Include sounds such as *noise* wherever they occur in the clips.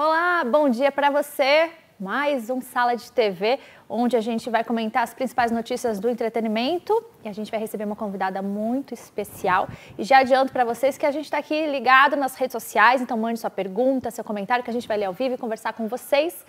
Olá, bom dia para você. Mais um Sala de TV, onde a gente vai comentar as principais notícias do entretenimento e a gente vai receber uma convidada muito especial. E já adianto para vocês que a gente está aqui ligado nas redes sociais, então mande sua pergunta, seu comentário, que a gente vai ler ao vivo e conversar com vocês.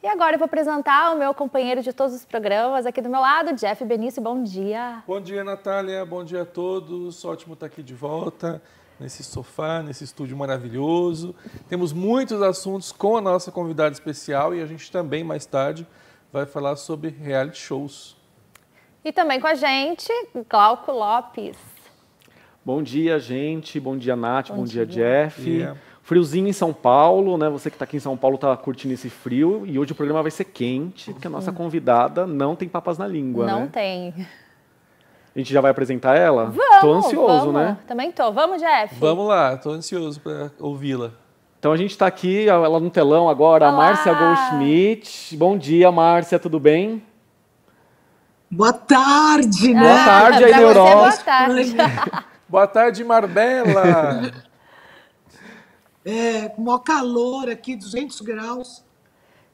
E agora eu vou apresentar o meu companheiro de todos os programas aqui do meu lado, Jeff Benício. Bom dia. Bom dia, Natália. Bom dia a todos. Ótimo estar tá aqui de volta nesse sofá, nesse estúdio maravilhoso. Temos muitos assuntos com a nossa convidada especial e a gente também, mais tarde, vai falar sobre reality shows. E também com a gente, Glauco Lopes. Bom dia, gente. Bom dia, Nath. Bom, Bom dia, dia, Jeff. Yeah. Friozinho em São Paulo, né? Você que está aqui em São Paulo está curtindo esse frio. E hoje o programa vai ser quente, uhum. porque a nossa convidada não tem papas na língua, não né? Não tem. A gente já vai apresentar ela? Vamos! Tô ansioso, vamos. né? Também tô. Vamos, Jeff? Vamos lá, tô ansioso para ouvi-la. Então a gente está aqui, ela no telão agora, Olá. a Márcia Goldschmidt. Bom dia, Márcia, tudo bem? Boa tarde, né? Boa tarde aí na Boa tarde. *laughs* *laughs* boa tarde, Marbella. É, maior calor aqui, 200 graus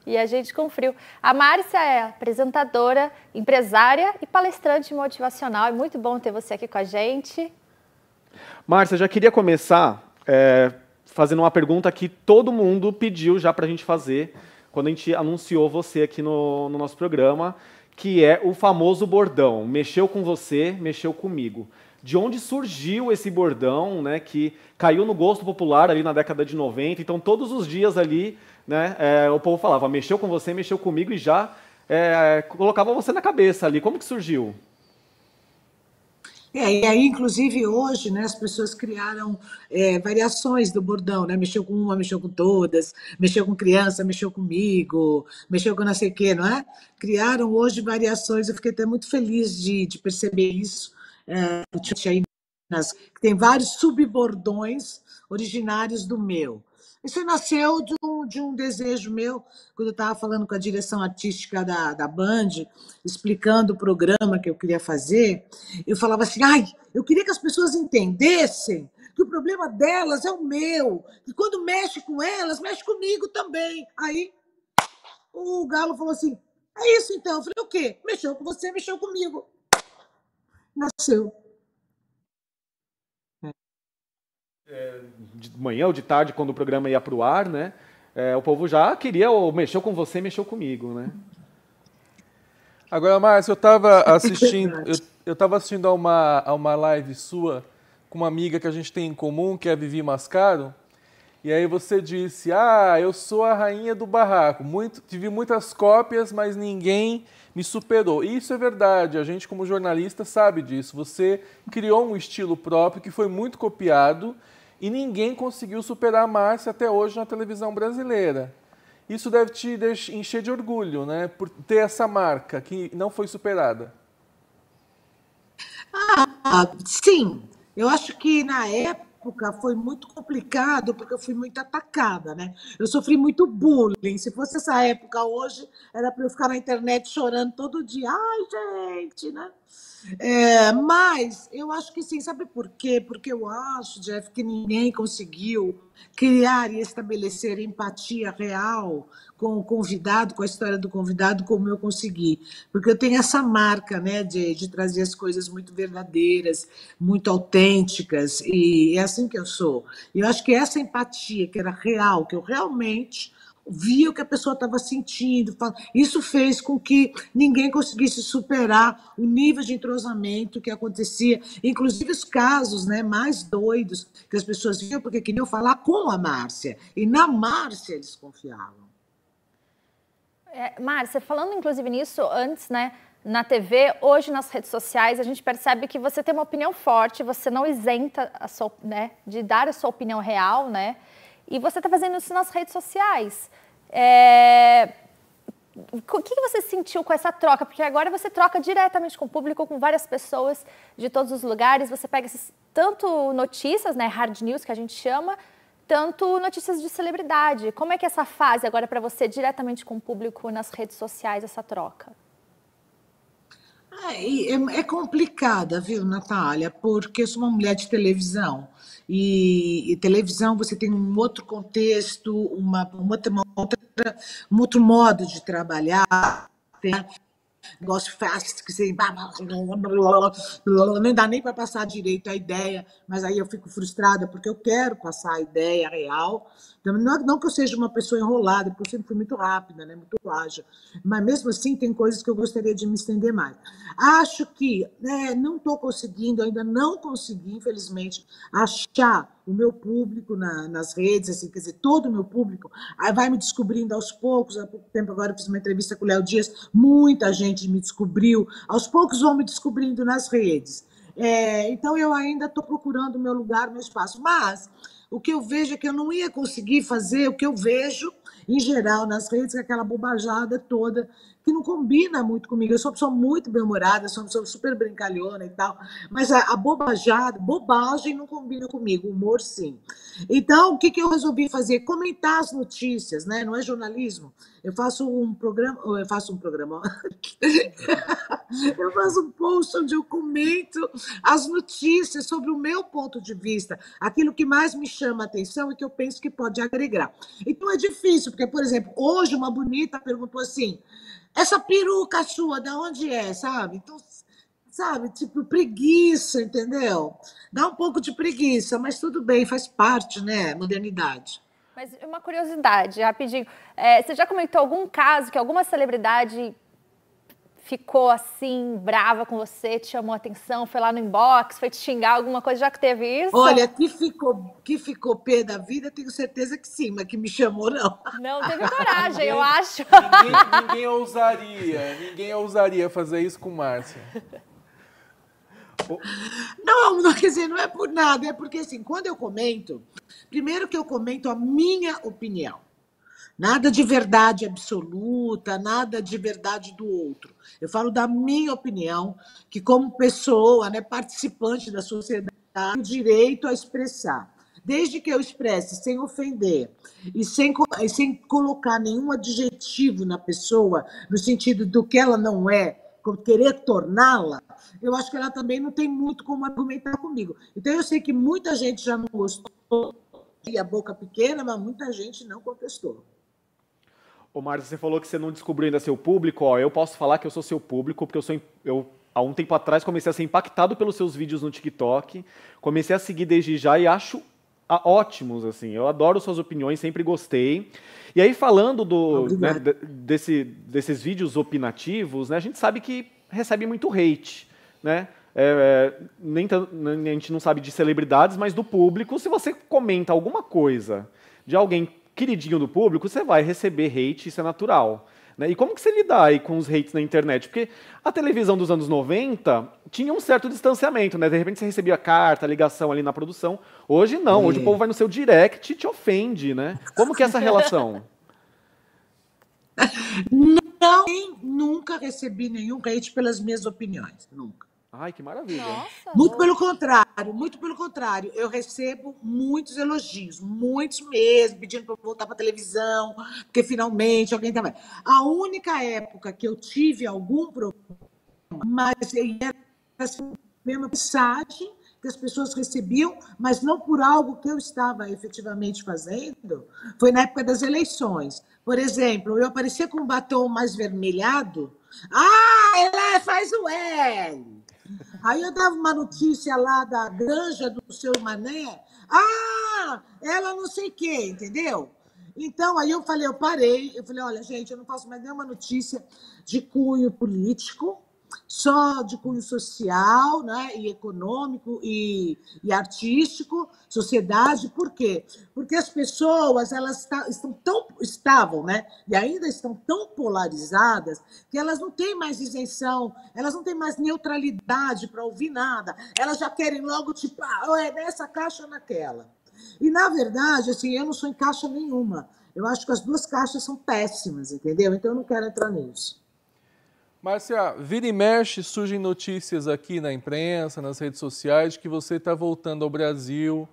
e a gente com frio. A Márcia é apresentadora, empresária e palestrante motivacional. É muito bom ter você aqui com a gente. Márcia, já queria começar é, fazendo uma pergunta que todo mundo pediu já para a gente fazer quando a gente anunciou você aqui no, no nosso programa, que é o famoso bordão: mexeu com você, mexeu comigo de onde surgiu esse bordão, né, que caiu no gosto popular ali na década de 90. Então, todos os dias ali né? É, o povo falava, mexeu com você, mexeu comigo e já é, colocava você na cabeça ali. Como que surgiu? É, e aí, inclusive, hoje, né, as pessoas criaram é, variações do bordão, né? Mexeu com uma, mexeu com todas, mexeu com criança, mexeu comigo, mexeu com não sei o quê, não é? Criaram hoje variações, eu fiquei até muito feliz de, de perceber isso. É, tem vários subbordões originários do meu. Isso nasceu de um, de um desejo meu, quando eu estava falando com a direção artística da, da Band, explicando o programa que eu queria fazer, eu falava assim, ai, eu queria que as pessoas entendessem que o problema delas é o meu, e quando mexe com elas, mexe comigo também. Aí o Galo falou assim, é isso então. Eu falei, o quê? Mexeu com você, mexeu comigo. Nasceu. de manhã ou de tarde, quando o programa ia para o ar, né? É, o povo já queria, ou mexeu com você, mexeu comigo, né? Agora, Márcio, eu estava assistindo, eu, eu assistindo a uma, a uma live sua com uma amiga que a gente tem em comum, que é a Vivi Mascaro, e aí você disse, ah, eu sou a rainha do barraco, Muito, tive muitas cópias, mas ninguém me superou. E isso é verdade, a gente como jornalista sabe disso. Você criou um estilo próprio que foi muito copiado, e ninguém conseguiu superar a Márcia até hoje na televisão brasileira. Isso deve te encher de orgulho, né? Por ter essa marca que não foi superada. Ah, sim. Eu acho que na época foi muito complicado porque eu fui muito atacada, né? Eu sofri muito bullying. Se fosse essa época hoje, era para eu ficar na internet chorando todo dia. Ai, gente, né? É, mas eu acho que sim, sabe por quê? Porque eu acho, Jeff, que ninguém conseguiu criar e estabelecer empatia real com o convidado, com a história do convidado, como eu consegui. Porque eu tenho essa marca né, de, de trazer as coisas muito verdadeiras, muito autênticas, e é assim que eu sou. E eu acho que essa empatia que era real, que eu realmente via o que a pessoa estava sentindo. Isso fez com que ninguém conseguisse superar o nível de entrosamento que acontecia, inclusive os casos né, mais doidos que as pessoas viam porque queriam falar com a Márcia. E na Márcia eles confiavam. É, Márcia, falando inclusive nisso, antes, né? na TV, hoje nas redes sociais, a gente percebe que você tem uma opinião forte, você não isenta a sua, né, de dar a sua opinião real, né? E você está fazendo isso nas redes sociais. É... O que você sentiu com essa troca? Porque agora você troca diretamente com o público, com várias pessoas de todos os lugares. Você pega esses, tanto notícias, né, hard news que a gente chama, tanto notícias de celebridade. Como é que é essa fase agora para você diretamente com o público nas redes sociais essa troca? é, é complicada, viu, Natália? Porque eu sou uma mulher de televisão e, e televisão você tem um outro contexto, uma, uma outra, uma outra, um outro modo de trabalhar, tem né? negócio fácil que você nem dá nem para passar direito a ideia, mas aí eu fico frustrada porque eu quero passar a ideia real, não, não que eu seja uma pessoa enrolada, porque eu sempre fui muito rápida, né, muito ágil, mas mesmo assim tem coisas que eu gostaria de me estender mais. Acho que né, não estou conseguindo, ainda não consegui, infelizmente, achar o meu público na, nas redes, assim, quer dizer, todo o meu público, vai me descobrindo aos poucos. Há pouco tempo agora eu fiz uma entrevista com o Léo Dias, muita gente me descobriu, aos poucos vão me descobrindo nas redes. É, então eu ainda estou procurando o meu lugar, o meu espaço, mas o que eu vejo é que eu não ia conseguir fazer o que eu vejo, em geral, nas redes, aquela bobajada toda que não combina muito comigo. Eu sou uma pessoa muito bem-humorada, sou uma pessoa super brincalhona e tal, mas a, a bobajada, bobagem não combina comigo, humor sim. Então, o que, que eu resolvi fazer? Comentar as notícias, né? Não é jornalismo. Eu faço um programa, eu faço um programa, *laughs* eu faço um post onde eu comento as notícias sobre o meu ponto de vista, aquilo que mais me chama a atenção e que eu penso que pode agregar. Então é difícil, porque, por exemplo, hoje uma bonita perguntou assim: essa peruca sua, da onde é, sabe? Então, sabe, tipo, preguiça, entendeu? Dá um pouco de preguiça, mas tudo bem, faz parte, né? Modernidade. Mas uma curiosidade, rapidinho. É, você já comentou algum caso que alguma celebridade ficou assim, brava com você, te chamou atenção, foi lá no inbox, foi te xingar alguma coisa, já que teve isso? Olha, que ficou, que ficou pé da vida, tenho certeza que sim, mas que me chamou, não. Não teve coragem, eu *laughs* acho. Ninguém, ninguém ousaria, ninguém ousaria fazer isso com Márcia. *laughs* Não, não, quer dizer, não é por nada, é porque assim, quando eu comento, primeiro que eu comento a minha opinião. Nada de verdade absoluta, nada de verdade do outro. Eu falo da minha opinião, que como pessoa, né, participante da sociedade, tenho direito a expressar. Desde que eu expresse sem ofender e sem, e sem colocar nenhum adjetivo na pessoa, no sentido do que ela não é, como querer torná-la, eu acho que ela também não tem muito como argumentar comigo. Então eu sei que muita gente já não gostou, e a boca pequena, mas muita gente não contestou. Ô, Marcos, você falou que você não descobriu ainda seu público. Ó, eu posso falar que eu sou seu público, porque eu sou. Eu, há um tempo atrás comecei a ser impactado pelos seus vídeos no TikTok. Comecei a seguir desde já e acho ótimos, assim. Eu adoro suas opiniões, sempre gostei. E aí, falando do, né, desse, desses vídeos opinativos, né, a gente sabe que recebe muito hate, né? É, é, nem, a gente não sabe de celebridades, mas do público, se você comenta alguma coisa de alguém queridinho do público, você vai receber hate, isso é natural. Né? E como que você lidar aí com os hates na internet? Porque a televisão dos anos 90 tinha um certo distanciamento, né? De repente você recebia carta, ligação ali na produção. Hoje não, hoje e... o povo vai no seu direct e te ofende, né? Como que é essa relação? *laughs* não, nunca recebi nenhum hate pelas minhas opiniões, nunca. Ai, que maravilha. Nossa, muito pelo contrário, muito pelo contrário. Eu recebo muitos elogios, muitos mesmo, pedindo para voltar para televisão, porque finalmente alguém estava. Tá A única época que eu tive algum problema, mas era assim, mesma mensagem que as pessoas recebiam, mas não por algo que eu estava efetivamente fazendo, foi na época das eleições. Por exemplo, eu aparecia com um batom mais vermelhado. Ah, ela faz o L. Aí eu dava uma notícia lá da granja do seu Mané. Ah, ela não sei o quê, entendeu? Então, aí eu falei, eu parei, eu falei, olha, gente, eu não faço mais nenhuma notícia de cunho político, só de cunho social né, e econômico e, e artístico, sociedade, por quê? Porque as pessoas elas tá, estão tão, estavam né, e ainda estão tão polarizadas que elas não têm mais isenção, elas não têm mais neutralidade para ouvir nada, elas já querem logo tipo, ah, é nessa caixa ou naquela. E, na verdade, assim, eu não sou em caixa nenhuma. Eu acho que as duas caixas são péssimas, entendeu? Então, eu não quero entrar nisso. Márcia, vira e mexe, surgem notícias aqui na imprensa, nas redes sociais, de que você está voltando ao Brasil.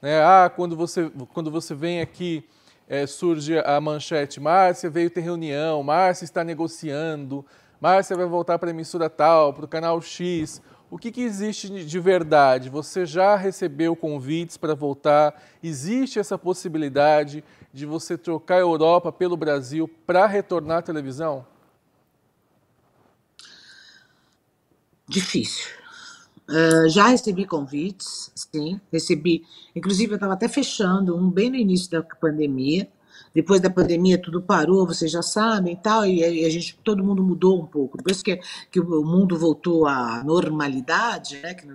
Né? Ah, quando você, quando você vem aqui, é, surge a manchete, Márcia veio ter reunião, Márcia está negociando, Márcia vai voltar para a emissora tal, para o canal X. O que, que existe de verdade? Você já recebeu convites para voltar? Existe essa possibilidade de você trocar a Europa pelo Brasil para retornar à televisão? Difícil. Uh, já recebi convites, sim, recebi. Inclusive, eu estava até fechando um bem no início da pandemia. Depois da pandemia, tudo parou, vocês já sabem e tal, e a gente, todo mundo mudou um pouco. Depois que, que o mundo voltou à normalidade, né, que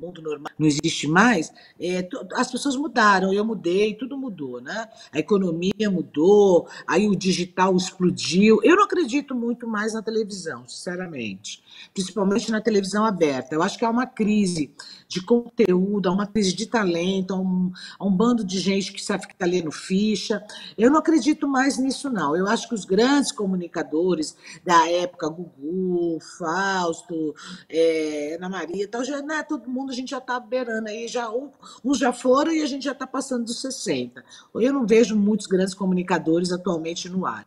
mundo normal não existe mais, é, as pessoas mudaram, eu mudei, tudo mudou, né? A economia mudou, aí o digital explodiu. Eu não acredito muito mais na televisão, sinceramente, principalmente na televisão aberta. Eu acho que há uma crise de conteúdo, há uma crise de talento, há um, há um bando de gente que sabe ficar tá lendo ficha. Eu não acredito mais nisso, não. Eu acho que os grandes comunicadores da época, Gugu, Fausto, é, Ana Maria, tal, já, né, todo mundo mundo a gente já está beirando aí, já uns já foram e a gente já está passando dos 60. Eu não vejo muitos grandes comunicadores atualmente no ar.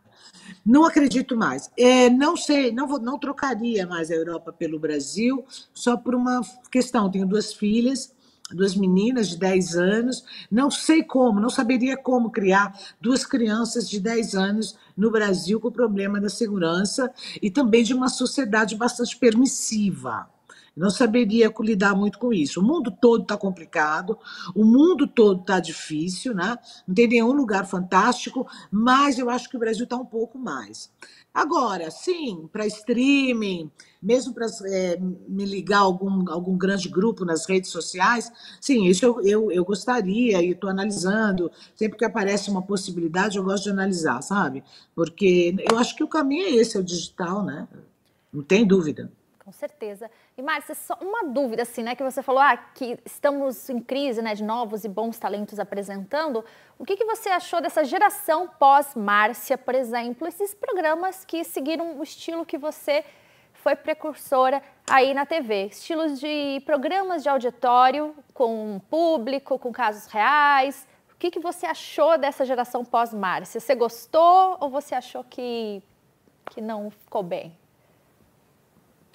Não acredito mais. É, não sei, não, vou, não trocaria mais a Europa pelo Brasil, só por uma questão. Tenho duas filhas, duas meninas de 10 anos. Não sei como, não saberia como criar duas crianças de 10 anos no Brasil com o problema da segurança e também de uma sociedade bastante permissiva não saberia lidar muito com isso. O mundo todo está complicado, o mundo todo está difícil, né? não tem nenhum lugar fantástico, mas eu acho que o Brasil está um pouco mais. Agora, sim, para streaming, mesmo para é, me ligar a algum, algum grande grupo nas redes sociais, sim, isso eu, eu, eu gostaria e estou analisando. Sempre que aparece uma possibilidade, eu gosto de analisar, sabe? Porque eu acho que o caminho é esse, é o digital, né? Não tem dúvida. Com certeza. E Márcia, só uma dúvida assim, né, que você falou ah, que estamos em crise, né, de novos e bons talentos apresentando. O que, que você achou dessa geração pós-Márcia, por exemplo, esses programas que seguiram o estilo que você foi precursora aí na TV? Estilos de programas de auditório com público, com casos reais. O que, que você achou dessa geração pós-Márcia? Você gostou ou você achou que, que não ficou bem?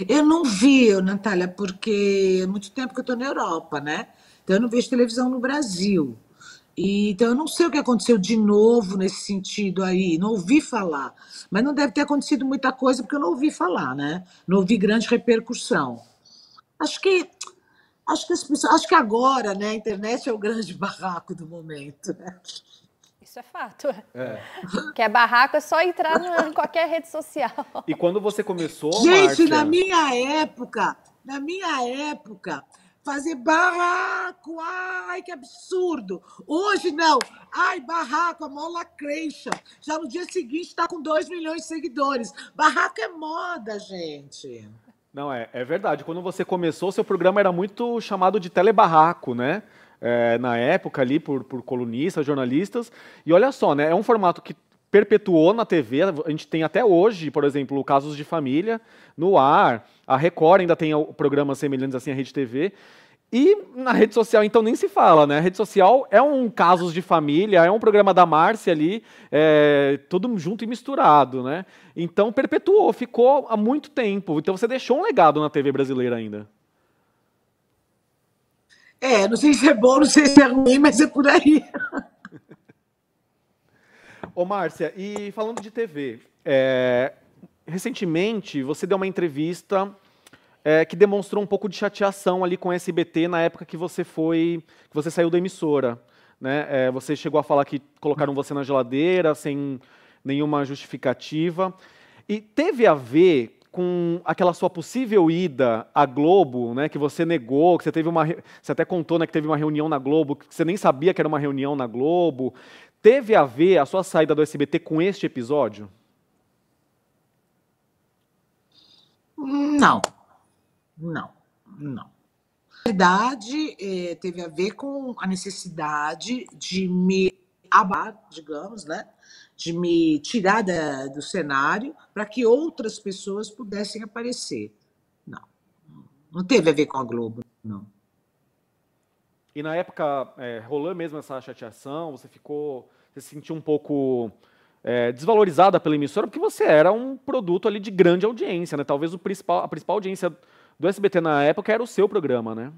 Eu não vi, Natália, porque é muito tempo que eu estou na Europa, né? Então eu não vejo televisão no Brasil. E, então eu não sei o que aconteceu de novo nesse sentido aí, não ouvi falar. Mas não deve ter acontecido muita coisa porque eu não ouvi falar, né? Não ouvi grande repercussão. Acho que acho que as pessoas, acho que agora, né, a internet é o grande *laughs* barraco do momento. Né? Isso é fato. É. *laughs* Que é barraco, é só entrar em *laughs* qualquer rede social. E quando você começou. Gente, na minha época, na minha época, fazer barraco, ai, que absurdo. Hoje não, ai, barraco, a mola lacration. Já no dia seguinte está com 2 milhões de seguidores. Barraco é moda, gente. Não, é, é verdade. Quando você começou, seu programa era muito chamado de telebarraco, né? é, na época ali por, por colunistas, jornalistas. E olha só, né? É um formato que perpetuou na TV. A gente tem até hoje, por exemplo, casos de família no ar. A Record ainda tem programas semelhantes assim à Rede TV. E na rede social, então, nem se fala, né? A rede social é um casos de família, é um programa da Márcia ali, é, tudo junto e misturado, né? Então, perpetuou, ficou há muito tempo. Então, você deixou um legado na TV brasileira ainda. É, não sei se é bom, não sei se é ruim, mas é por aí. Ô, Márcia, e falando de TV, é, recentemente você deu uma entrevista é, que demonstrou um pouco de chateação ali com a SBT na época que você foi, que você saiu da emissora. Né? É, você chegou a falar que colocaram você na geladeira sem nenhuma justificativa. E teve a ver com aquela sua possível ida à Globo, né, que você negou, que você teve uma, você até contou, né, que teve uma reunião na Globo, que você nem sabia que era uma reunião na Globo, teve a ver a sua saída do SBT com este episódio? Não, não, não. Na verdade, é, teve a ver com a necessidade de me abar, digamos, né, de me tirar da, do cenário para que outras pessoas pudessem aparecer. Não, não teve a ver com a Globo, não. E na época, é, rolou mesmo essa chateação? Você ficou, você se sentiu um pouco é, desvalorizada pela emissora porque você era um produto ali de grande audiência, né? Talvez o principal, a principal audiência do SBT na época era o seu programa, né?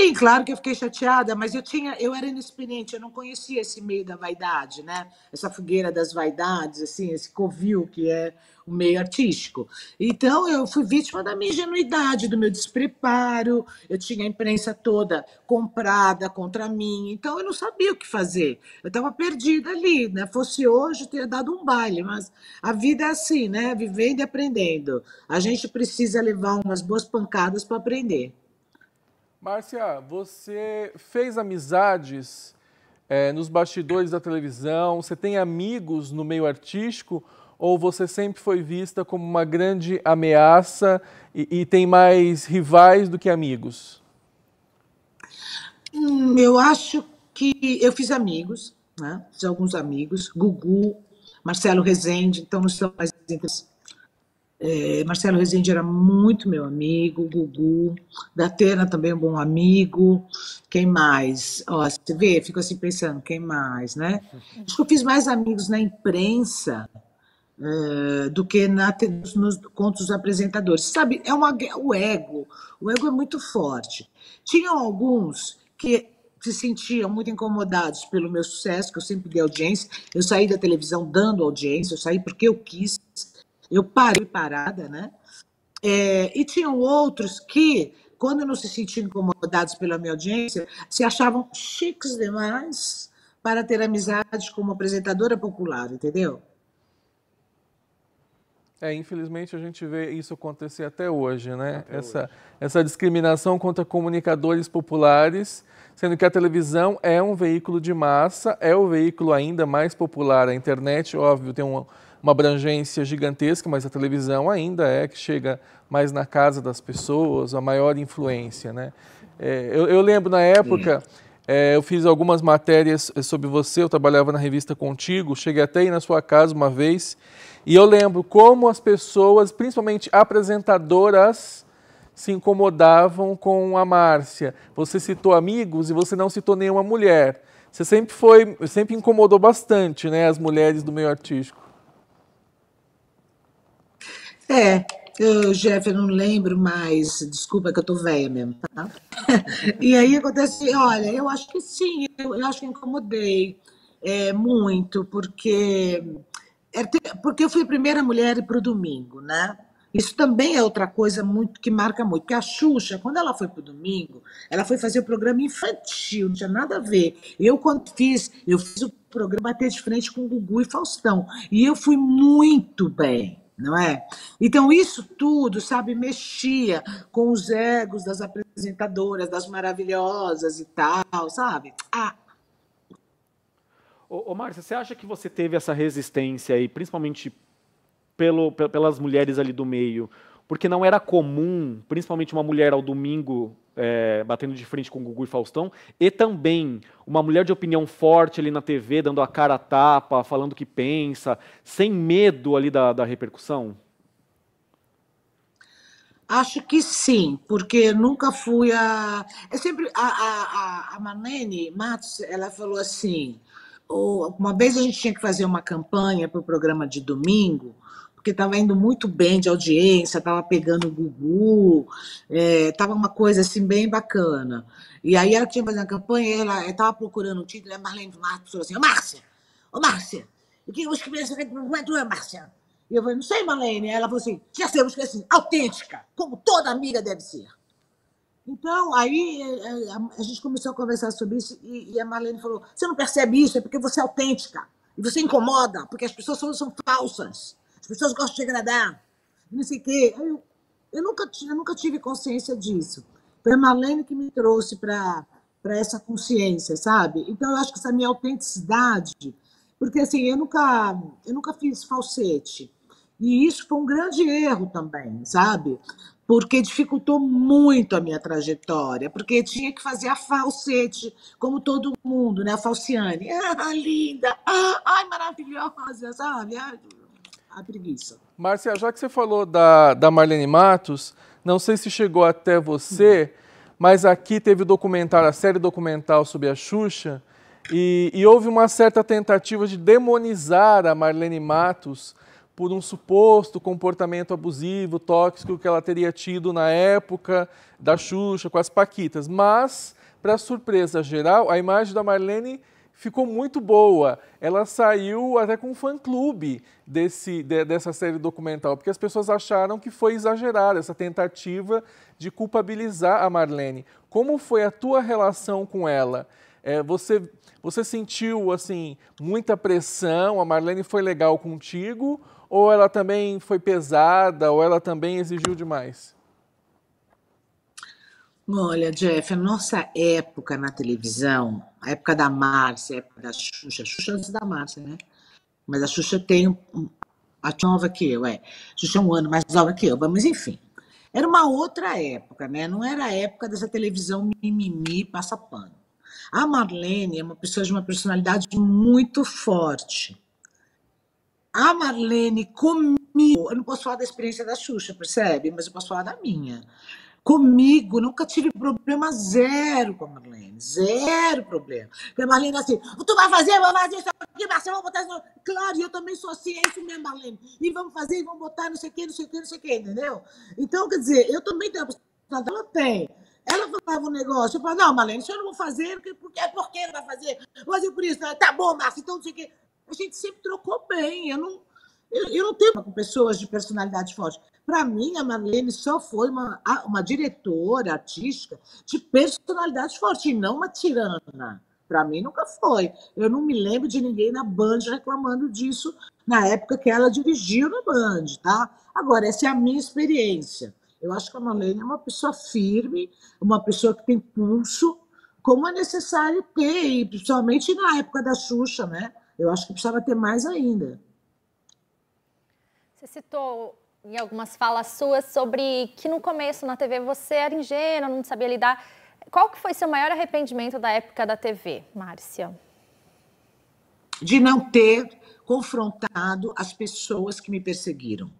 Sim, claro que eu fiquei chateada, mas eu tinha, eu era inexperiente, eu não conhecia esse meio da vaidade, né? Essa fogueira das vaidades, assim, esse covil que é o meio artístico. Então eu fui vítima da minha ingenuidade, do meu despreparo. Eu tinha a imprensa toda comprada contra mim, então eu não sabia o que fazer. Eu estava perdida ali, né? Fosse hoje, eu teria dado um baile, mas a vida é assim, né? Vivendo e aprendendo. A gente precisa levar umas boas pancadas para aprender. Márcia, você fez amizades é, nos bastidores da televisão? Você tem amigos no meio artístico? Ou você sempre foi vista como uma grande ameaça e, e tem mais rivais do que amigos? Hum, eu acho que eu fiz amigos, né? fiz alguns amigos, Gugu, Marcelo Rezende, então não são mais entre é, Marcelo Rezende era muito meu amigo, Gugu, da Tena também é um bom amigo. Quem mais? Ó, você vê, fico assim pensando, quem mais, né? Acho que eu fiz mais amigos na imprensa é, do que na, nos, nos contos dos apresentadores. Sabe, é uma, o ego, o ego é muito forte. Tinham alguns que se sentiam muito incomodados pelo meu sucesso, que eu sempre dei audiência. Eu saí da televisão dando audiência, eu saí porque eu quis eu parei parada, né? É, e tinham outros que, quando não se sentiam incomodados pela minha audiência, se achavam chiques demais para ter amizade como apresentadora popular, entendeu? É, infelizmente a gente vê isso acontecer até hoje, né? Até essa, hoje. essa discriminação contra comunicadores populares, sendo que a televisão é um veículo de massa, é o veículo ainda mais popular. A internet, óbvio, tem um, uma abrangência gigantesca, mas a televisão ainda é que chega mais na casa das pessoas, a maior influência, né? É, eu, eu, lembro na época, hum. é, eu fiz algumas matérias é, sobre você, eu trabalhava na revista Contigo, cheguei até aí na sua casa uma vez, e eu lembro como as pessoas, principalmente apresentadoras, se incomodavam com a Márcia. Você citou amigos e você não citou nenhuma mulher. Você sempre foi, sempre incomodou bastante, né, as mulheres do meio artístico. É, eu, Jeff, eu não lembro mais, desculpa que eu tô velha mesmo, tá? *laughs* e aí acontece, olha, eu acho que sim, eu, eu acho que incomodei é, muito, porque, é, porque eu fui a primeira mulher para o domingo, né? Isso também é outra coisa muito que marca muito, porque a Xuxa, quando ela foi para o domingo, ela foi fazer o um programa infantil, não tinha nada a ver. Eu, quando fiz, eu fiz o programa até de Frente com Gugu e Faustão, e eu fui muito bem não é? Então, isso tudo, sabe, mexia com os egos das apresentadoras, das maravilhosas e tal, sabe? Ah. Ô, ô Márcia, você acha que você teve essa resistência aí, principalmente pelo, pelas mulheres ali do meio, porque não era comum, principalmente uma mulher ao domingo é, batendo de frente com Gugu e Faustão, e também uma mulher de opinião forte ali na TV, dando a cara a tapa, falando o que pensa, sem medo ali da, da repercussão? Acho que sim, porque nunca fui a. É sempre a, a, a Marlene Matos, ela falou assim: uma vez a gente tinha que fazer uma campanha para o programa de domingo porque estava indo muito bem de audiência, estava pegando o Gugu, estava é, uma coisa assim bem bacana. E aí ela tinha fazendo a campanha, ela estava eh, procurando o título, a Marlene Marques falou assim, ô Márcia, ô Márcia, o é que eu escrevi essa candidatura, Márcia? E eu falei, não sei, Marlene. Ela falou assim, já sei, eu assim autêntica, como toda amiga deve ser. Então, aí eh, eh, a gente começou a conversar sobre isso e, a Marlene falou: você não percebe isso, é porque você é autêntica. E você incomoda, porque as pessoas são, são falsas as pessoas gostam de agradar, não sei o quê. Eu, eu, nunca, eu nunca tive consciência disso. Foi a Malene que me trouxe para essa consciência, sabe? Então, eu acho que essa minha autenticidade, porque assim, eu nunca, eu nunca fiz falsete. E isso foi um grande erro também, sabe? Porque dificultou muito a minha trajetória, porque tinha que fazer a falsete, como todo mundo, né? A falciane. *laughs* Ah, linda! Ah, ai, maravilhosa, sabe? Ah, a preguiça. Márcia, já que você falou da, da Marlene Matos, não sei se chegou até você, uhum. mas aqui teve o documentário, a série documental sobre a Xuxa, e, e houve uma certa tentativa de demonizar a Marlene Matos por um suposto comportamento abusivo, tóxico que ela teria tido na época da Xuxa com as Paquitas. Mas, para surpresa geral, a imagem da Marlene ficou muito boa. Ela saiu até com um fã-clube desse, de, dessa série documental, porque as pessoas acharam que foi exagerada essa tentativa de culpabilizar a Marlene. Como foi a tua relação com ela? É, você, você sentiu assim muita pressão? A Marlene foi legal contigo? Ou ela também foi pesada? Ou ela também exigiu demais? Olha, Jeff, a nossa época na televisão a época da Márcia, a época da Xuxa, Xuxa antes da Márcia, né? Mas a Xuxa tem um, a é nova que eu, é. Xuxa é um ano mais nova que eu, mas enfim. Era uma outra época, né? Não era a época dessa televisão mimimi passa pano. A Marlene é uma pessoa de uma personalidade muito forte. A Marlene comigo, eu não posso falar da experiência da Xuxa, percebe? Mas eu posso falar da minha comigo, nunca tive problema zero com a Marlene, zero problema. Porque a Marlene assim, tu vai fazer, vai fazer isso aqui, Marcelo, vamos botar isso. Claro, eu também sou assim, é isso mesmo, Marlene. E vamos fazer, e vamos botar não sei o que, não sei o que, não sei o que, entendeu? Então, quer dizer, eu também tenho a possibilidade, ela tem. Ela falava um negócio, eu falava, não, Marlene, isso eu não vou fazer, porque, porque, porque ela vai fazer? Vou fazer por isso, né? tá bom, Márcio, então não sei o que. A gente sempre trocou bem, eu não, eu, eu não tenho com pessoas de personalidade forte. Para mim, a Marlene só foi uma, uma diretora artística de personalidade forte, e não uma tirana. Para mim, nunca foi. Eu não me lembro de ninguém na Band reclamando disso na época que ela dirigiu na Band, tá? Agora, essa é a minha experiência. Eu acho que a Marlene é uma pessoa firme, uma pessoa que tem pulso, como é necessário ter, e principalmente na época da Xuxa, né? Eu acho que precisava ter mais ainda. Você citou em algumas falas suas sobre que no começo na TV você era ingênua, não sabia lidar. Qual que foi seu maior arrependimento da época da TV, Márcia? De não ter confrontado as pessoas que me perseguiram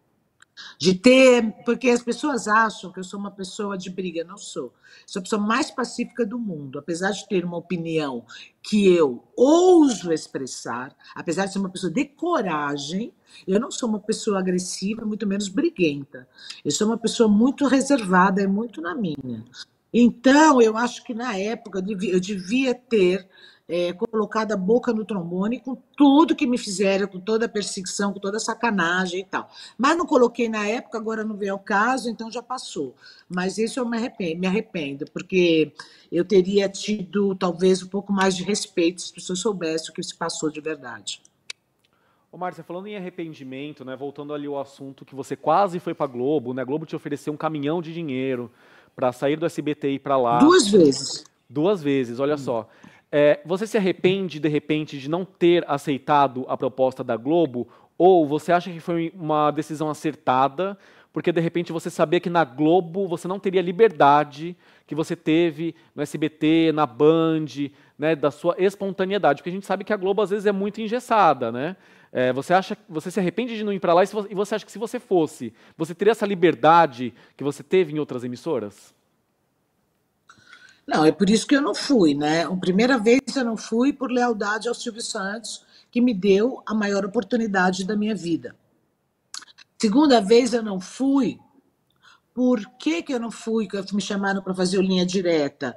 de ter, porque as pessoas acham que eu sou uma pessoa de briga, não sou. Sou a pessoa mais pacífica do mundo, apesar de ter uma opinião que eu ouso expressar, apesar de ser uma pessoa de coragem, eu não sou uma pessoa agressiva, muito menos briguenta. Eu sou uma pessoa muito reservada, é muito na minha. Então, eu acho que na época eu devia ter é, colocado a boca no trombone com tudo que me fizeram, com toda a perseguição, com toda a sacanagem e tal. Mas não coloquei na época, agora não veio ao caso, então já passou. Mas isso eu me arrependo, me arrependo, porque eu teria tido talvez um pouco mais de respeito se eu soubesse o que se passou de verdade. Ô, Márcia, falando em arrependimento, né, voltando ali ao assunto que você quase foi para Globo, né? A Globo te ofereceu um caminhão de dinheiro para sair do SBT e ir para lá. Duas vezes. Duas vezes, olha hum. só. É, você se arrepende, de repente, de não ter aceitado a proposta da Globo? Ou você acha que foi uma decisão acertada, porque de repente você sabia que na Globo você não teria liberdade que você teve no SBT, na Band, né, da sua espontaneidade? Porque a gente sabe que a Globo às vezes é muito engessada, né? É, você acha, você se arrepende de não ir para lá e, você, e você acha que se você fosse, você teria essa liberdade que você teve em outras emissoras? Não, é por isso que eu não fui, né? A primeira vez eu não fui por lealdade ao Silvio Santos, que me deu a maior oportunidade da minha vida. Segunda vez eu não fui. Por que, que eu não fui? Que me chamaram para fazer o linha direta.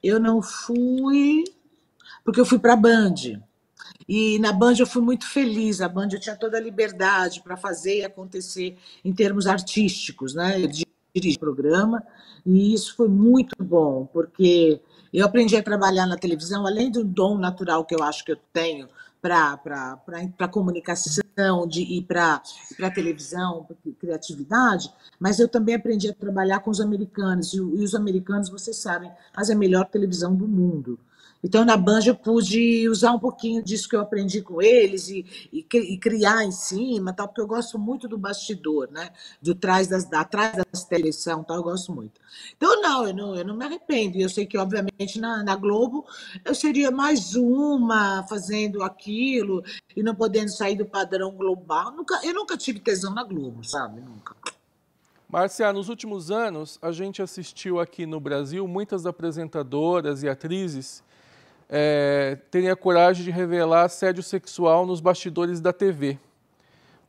Eu não fui porque eu fui para a Band. E na Band eu fui muito feliz. A Band eu tinha toda a liberdade para fazer e acontecer em termos artísticos, né? dirigir o programa, e isso foi muito bom, porque eu aprendi a trabalhar na televisão, além do dom natural que eu acho que eu tenho para comunicação de, e para televisão, criatividade, mas eu também aprendi a trabalhar com os americanos, e, e os americanos, vocês sabem, fazem a melhor televisão do mundo. Então, na Banjo, eu pude usar um pouquinho disso que eu aprendi com eles e, e, e, criar em cima, tal, porque eu gosto muito do bastidor, né? Do trás das, da, atrás da seleção, tal, eu gosto muito. Então, não, eu não, eu não me arrependo. Eu sei que, obviamente, na, na Globo, eu seria mais uma fazendo aquilo e não podendo sair do padrão global. Nunca, eu nunca tive tesão na Globo, sabe? Nunca. Márcia, nos últimos anos, a gente assistiu aqui no Brasil muitas apresentadoras e atrizes é, a coragem de revelar assédio sexual nos bastidores da TV.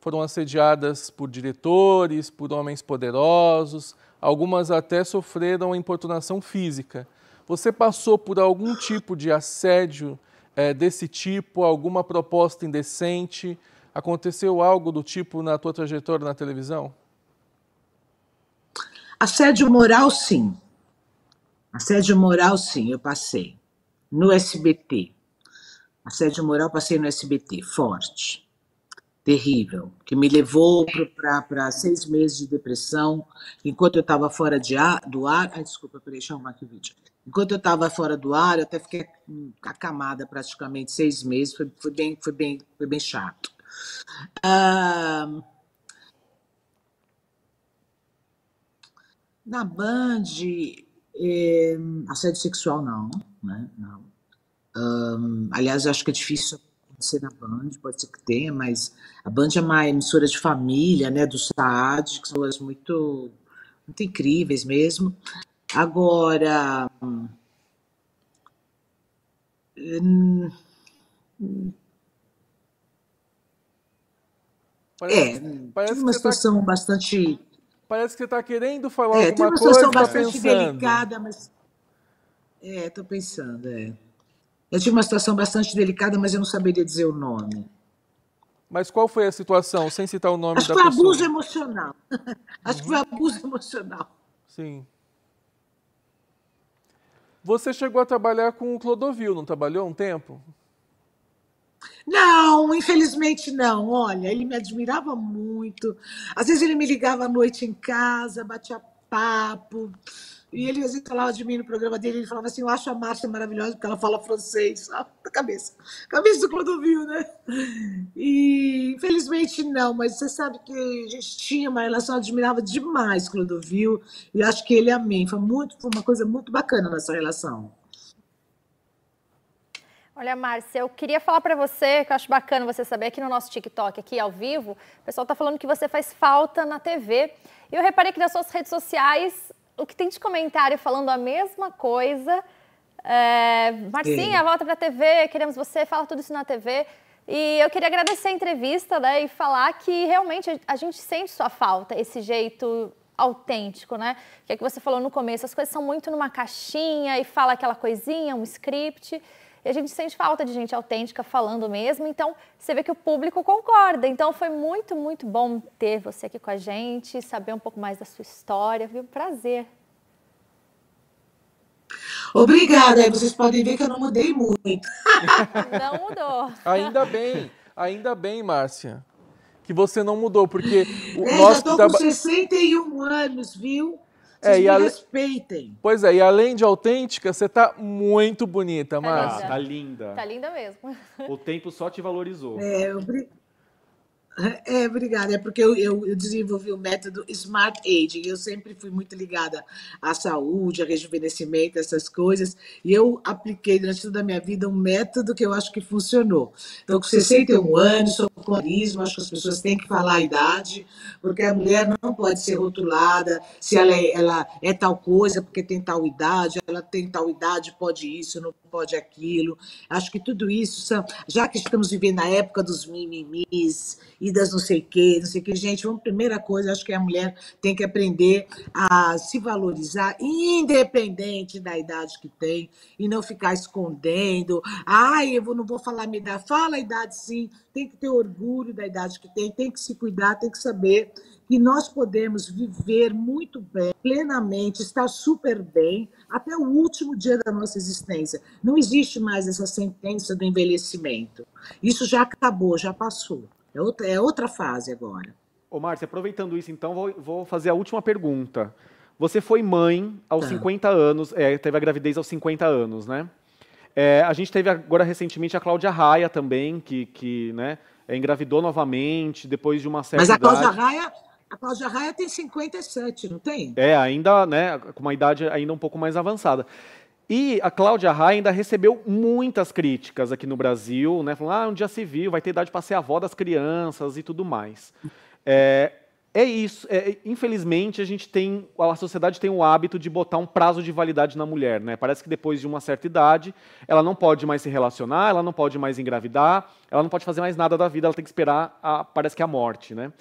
Foram assediadas por diretores, por homens poderosos, algumas até sofreram importunação física. Você passou por algum tipo de assédio é, desse tipo, alguma proposta indecente? Aconteceu algo do tipo na tua trajetória na televisão? Assédio moral, sim. Assédio moral, sim, eu passei no SBT. Assédio moral passei no SBT, forte, terrível, que me levou para seis meses de depressão. Enquanto eu estava fora de ar, do ar. Ai, desculpa, peraí, deixa eu arrumar aqui o vídeo. Enquanto eu estava fora do ar, eu até fiquei hum, acamada praticamente seis meses, foi, foi bem, foi, bem, foi bem chato. Ah, na Band, é, assédio sexual não, né? Um, aliás, eu acho que é difícil acontecer na Band, pode ser que tenha, mas a Band é uma emissora de família, né, do Saad, que são elas muito, muito incríveis mesmo. Agora, hum, Parece, é, hum, parece uma tá situação tá, bastante. Parece que você está querendo falar é, alguma coisa. É, tem uma situação coisa, bastante pensando delicada, mas. É, estou pensando, é. Eu tive uma situação bastante delicada, mas eu não saberia dizer o nome. Mas qual foi a situação, sem citar o nome Acho da pessoa? Acho que foi abuso emocional. Uhum. *laughs* Acho que foi abuso emocional. Sim. Você chegou a trabalhar com o Clodovil, não trabalhou um tempo? Não, infelizmente não. Olha, ele me admirava muito. Às vezes ele me ligava à noite em casa, batia papo. E ele, às vezes, falava de mim no programa dele, ele falava assim, eu acho a Márcia maravilhosa porque ela fala francês. a cabeça. Cabeça do Clodovil, né? E, infelizmente, não. Mas você sabe que a gente tinha uma relação, admirava demais Clodovil. E acho que ele amém. Foi, muito, foi uma coisa muito bacana nessa relação. Olha, Márcia, eu queria falar para você, que eu acho bacana você saber aqui no nosso TikTok, aqui ao vivo, o pessoal está falando que você faz falta na TV. E eu reparei que nas suas redes sociais o que tem de comentário falando a mesma coisa. É, Marcinha, Sim. volta para a TV, queremos você, fala tudo isso na TV. E eu queria agradecer a entrevista né, e falar que realmente a gente sente sua falta, esse jeito autêntico, né? Que é que você falou no começo, as coisas são muito numa caixinha e fala aquela coisinha, um script. E a gente sente falta de gente autêntica falando mesmo, então você vê que o público concorda. Então foi muito, muito bom ter você aqui com a gente, saber um pouco mais da sua história, foi um prazer. Obrigada, vocês podem ver que eu não mudei muito. *laughs* *laughs* Não mudou. ainda bem, ainda bem, Márcia, que você não mudou, porque o é, nosso... Eu estou com 61 anos, viu? é, respeitem. Pois é, e além de autêntica, você tá muito bonita, tá Márcia. Tá, tá, linda. Tá linda mesmo. O tempo só te valorizou. É, obrigada. *laughs* É, obrigada. É porque eu, eu, eu, desenvolvi o método Smart Aging. Eu sempre fui muito ligada à saúde, a rejuvenescimento, essas coisas. E eu apliquei durante toda a minha vida um método que eu acho que funcionou. Então, com 61 anos, sou com carisma, acho que as pessoas têm que falar a idade, porque a mulher não pode ser rotulada se ela é, ela é tal coisa, porque tem tal idade, ela tem tal idade, pode isso, não pode aquilo. Acho que tudo isso são, já que estamos vivendo a época dos mimimis e das não sei que, não sei que, gente, uma primeira coisa, acho que a mulher tem que aprender a se valorizar, independente da idade que tem, e não ficar escondendo. Ai, eu não vou falar me dá, fala a idade sim, tem que ter orgulho da idade que tem, tem que se cuidar, tem que saber que nós podemos viver muito bem, plenamente, estar super bem até o último dia da nossa existência. Não existe mais essa sentença do envelhecimento. Isso já acabou, já passou. É outra, é outra fase agora. Ô, Márcia, aproveitando isso, então, vou, vou fazer a última pergunta. Você foi mãe aos tá. 50 anos, é, teve a gravidez aos 50 anos, né? É, a gente teve agora recentemente a Cláudia Raia também, que, que né, engravidou novamente depois de uma certa Mas a Cláudia Raia a Cláudia Raia tem 57, não tem? É, ainda, né, com uma idade ainda um pouco mais avançada. E a Cláudia Raia ainda recebeu muitas críticas aqui no Brasil, né? Falando, ah, um dia se viu, vai ter idade para ser avó das crianças e tudo mais. É, é isso. É, infelizmente, a gente tem. A sociedade tem o hábito de botar um prazo de validade na mulher, né? Parece que depois de uma certa idade, ela não pode mais se relacionar, ela não pode mais engravidar, ela não pode fazer mais nada da vida, ela tem que esperar, a, parece que a morte, né?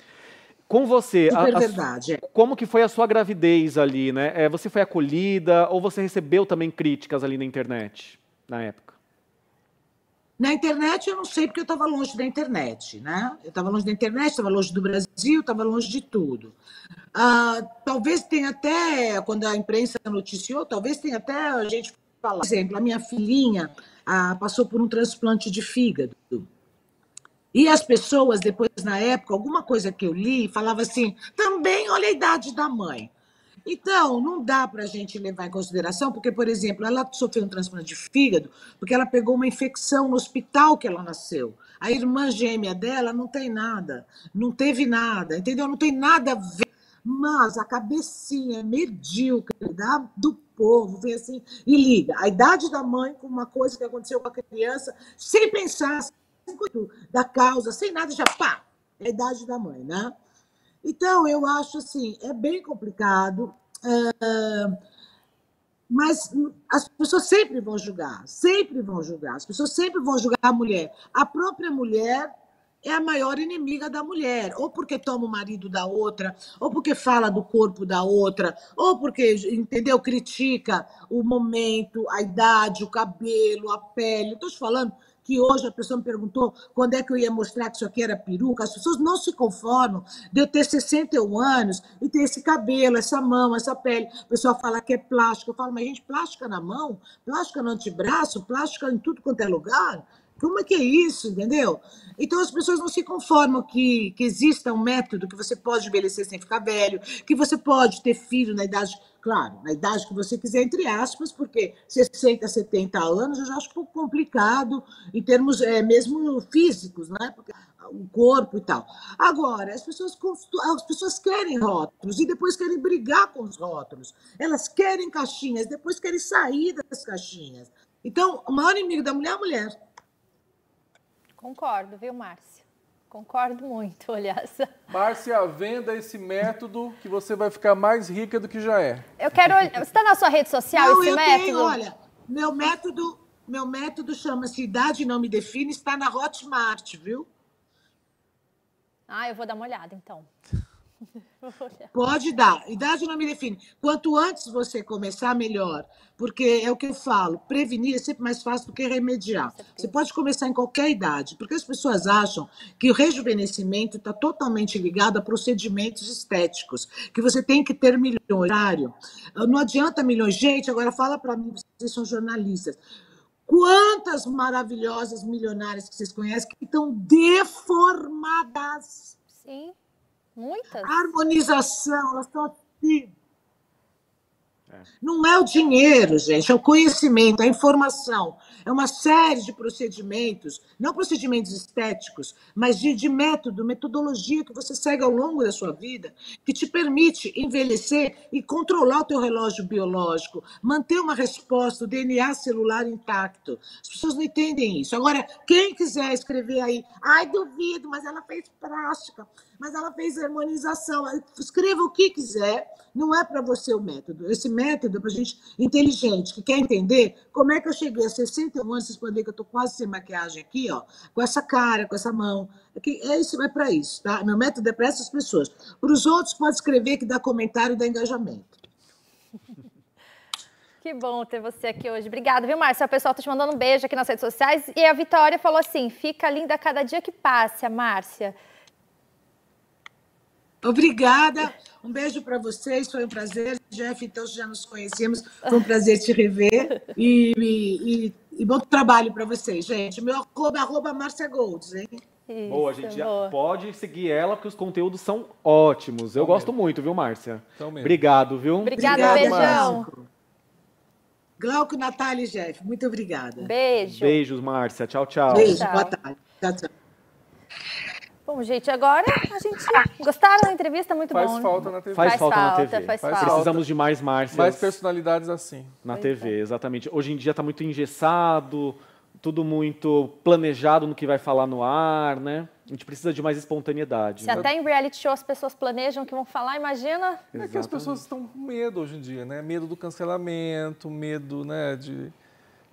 com você, Super a, a, verdade. É. como que foi a sua gravidez ali, né? É, você foi acolhida ou você recebeu também críticas ali na internet na época? Na internet eu não sei porque eu estava longe da internet, né? Eu estava longe da internet, estava longe do Brasil, estava longe de tudo. Ah, talvez tenha até quando a imprensa noticiou, talvez tenha até a gente falar. Por exemplo, a minha filhinha ah, passou por um transplante de fígado. E as pessoas, depois, na época, alguma coisa que eu li, falava assim, também olha a idade da mãe. Então, não dá para a gente levar em consideração, porque, por exemplo, ela sofreu um transplante de fígado porque ela pegou uma infecção no hospital que ela nasceu. A irmã gêmea dela não tem nada, não teve nada, entendeu? Não tem nada a ver. Mas a cabecinha medíocre da, do povo vem assim e liga a idade da mãe com uma coisa que aconteceu com a criança, sem pensar da causa, sem nada, já pá! É a idade da mãe, né? Então, eu acho assim, é bem complicado, mas as pessoas sempre vão julgar, sempre vão julgar, as pessoas sempre vão julgar a mulher. A própria mulher é a maior inimiga da mulher, ou porque toma o marido da outra, ou porque fala do corpo da outra, ou porque, entendeu, critica o momento, a idade, o cabelo, a pele. Estou te falando, que hoje a pessoa me perguntou quando é que eu ia mostrar que isso aqui era peruca. As pessoas não se conformam de eu ter 61 anos e ter esse cabelo, essa mão, essa pele. O pessoal fala que é plástico. Eu falo, mas gente, plástica na mão, plástica no antebraço, plástica em tudo quanto é lugar. Como é que é isso, entendeu? Então as pessoas não se conformam que, que exista um método que você pode envelhecer sem ficar velho, que você pode ter filho na idade claro, na idade que você quiser, entre aspas, porque 60, 70 anos eu já acho um pouco complicado em termos é, mesmo físicos, né? Porque o corpo e tal. Agora, as pessoas, as pessoas querem rótulos e depois querem brigar com os rótulos. Elas querem caixinhas, depois querem sair das caixinhas. Então, o maior inimigo da mulher é a mulher. Concordo, viu, Márcia? Concordo muito, essa. *laughs* Márcia, venda esse método que você vai ficar mais rica do que já é. Eu quero. Você está na sua rede social Não, esse eu método? Tenho, olha, meu método, meu método chama-se Idade Não Me Define, está na Hotmart, viu? Ah, eu vou dar uma olhada então. Pode dar. Idade não me define. Quanto antes você começar, melhor. Porque é o que eu falo, prevenir é sempre mais fácil do que remediar. Você pode começar em qualquer idade, porque as pessoas acham que o rejuvenescimento está totalmente ligado a procedimentos estéticos, que você tem que ter milhões. Não adianta milhões. Gente, agora fala para mim, vocês são jornalistas. Quantas maravilhosas milionárias que vocês conhecem que estão deformadas? Sim Muitas. Harmonização, elas estão aqui. É. Não é o dinheiro, gente, é o conhecimento, a informação. É uma série de procedimentos, não procedimentos estéticos, mas de, de, método, metodologia que você segue ao longo da sua vida, que te permite envelhecer e controlar o teu relógio biológico, manter uma resposta, o DNA celular intacto. As pessoas não entendem isso. Agora, quem quiser escrever aí, ai, duvido, mas ela fez plástica mas ela fez harmonização. Escreva o que quiser, não é para você o método. Esse método é para gente inteligente, que quer entender como é que eu cheguei a 61 anos, vocês podem ver que eu estou quase sem maquiagem aqui, ó, com essa cara, com essa mão. É, é isso, é para isso, tá? Meu método é para essas pessoas. Para os outros, pode escrever que dá comentário e dá engajamento. *laughs* Que bom ter você aqui hoje. Obrigada, viu, Márcia? O pessoal tá te mandando um beijo aqui nas redes sociais. E a Vitória falou assim: fica linda cada dia que a Márcia. Obrigada. Um beijo para vocês, foi um prazer. Jeff, então já nos conhecemos, foi um prazer te rever. E, e, e bom trabalho para vocês, gente. Meu arroba, arroba Marcia Golds, hein? Isso, boa, a gente boa. já pode seguir ela, porque os conteúdos são ótimos. Eu Tão gosto mesmo. muito, viu, Márcia? Obrigado, viu? Obrigada, Obrigada beijão. Márcio. Glauco, Natália e Jeff, muito obrigada. Beijo. Beijos, Márcia. Tchau, tchau. Beijo, tchau. boa tarde. Tchau, tchau. Bom, gente, agora a gente. Gostaram da entrevista? Muito faz bom. Falta na TV. Faz, faz falta, falta na TV. Faz, faz falta. Precisamos de mais Márcias. Mais personalidades assim. Na TV, é. exatamente. Hoje em dia está muito engessado, tudo muito planejado no que vai falar no ar, né? A gente precisa de mais espontaneidade. Se né? até em reality show as pessoas planejam o que vão falar, imagina. Exatamente. É que as pessoas estão com medo hoje em dia, né? Medo do cancelamento, medo, né, de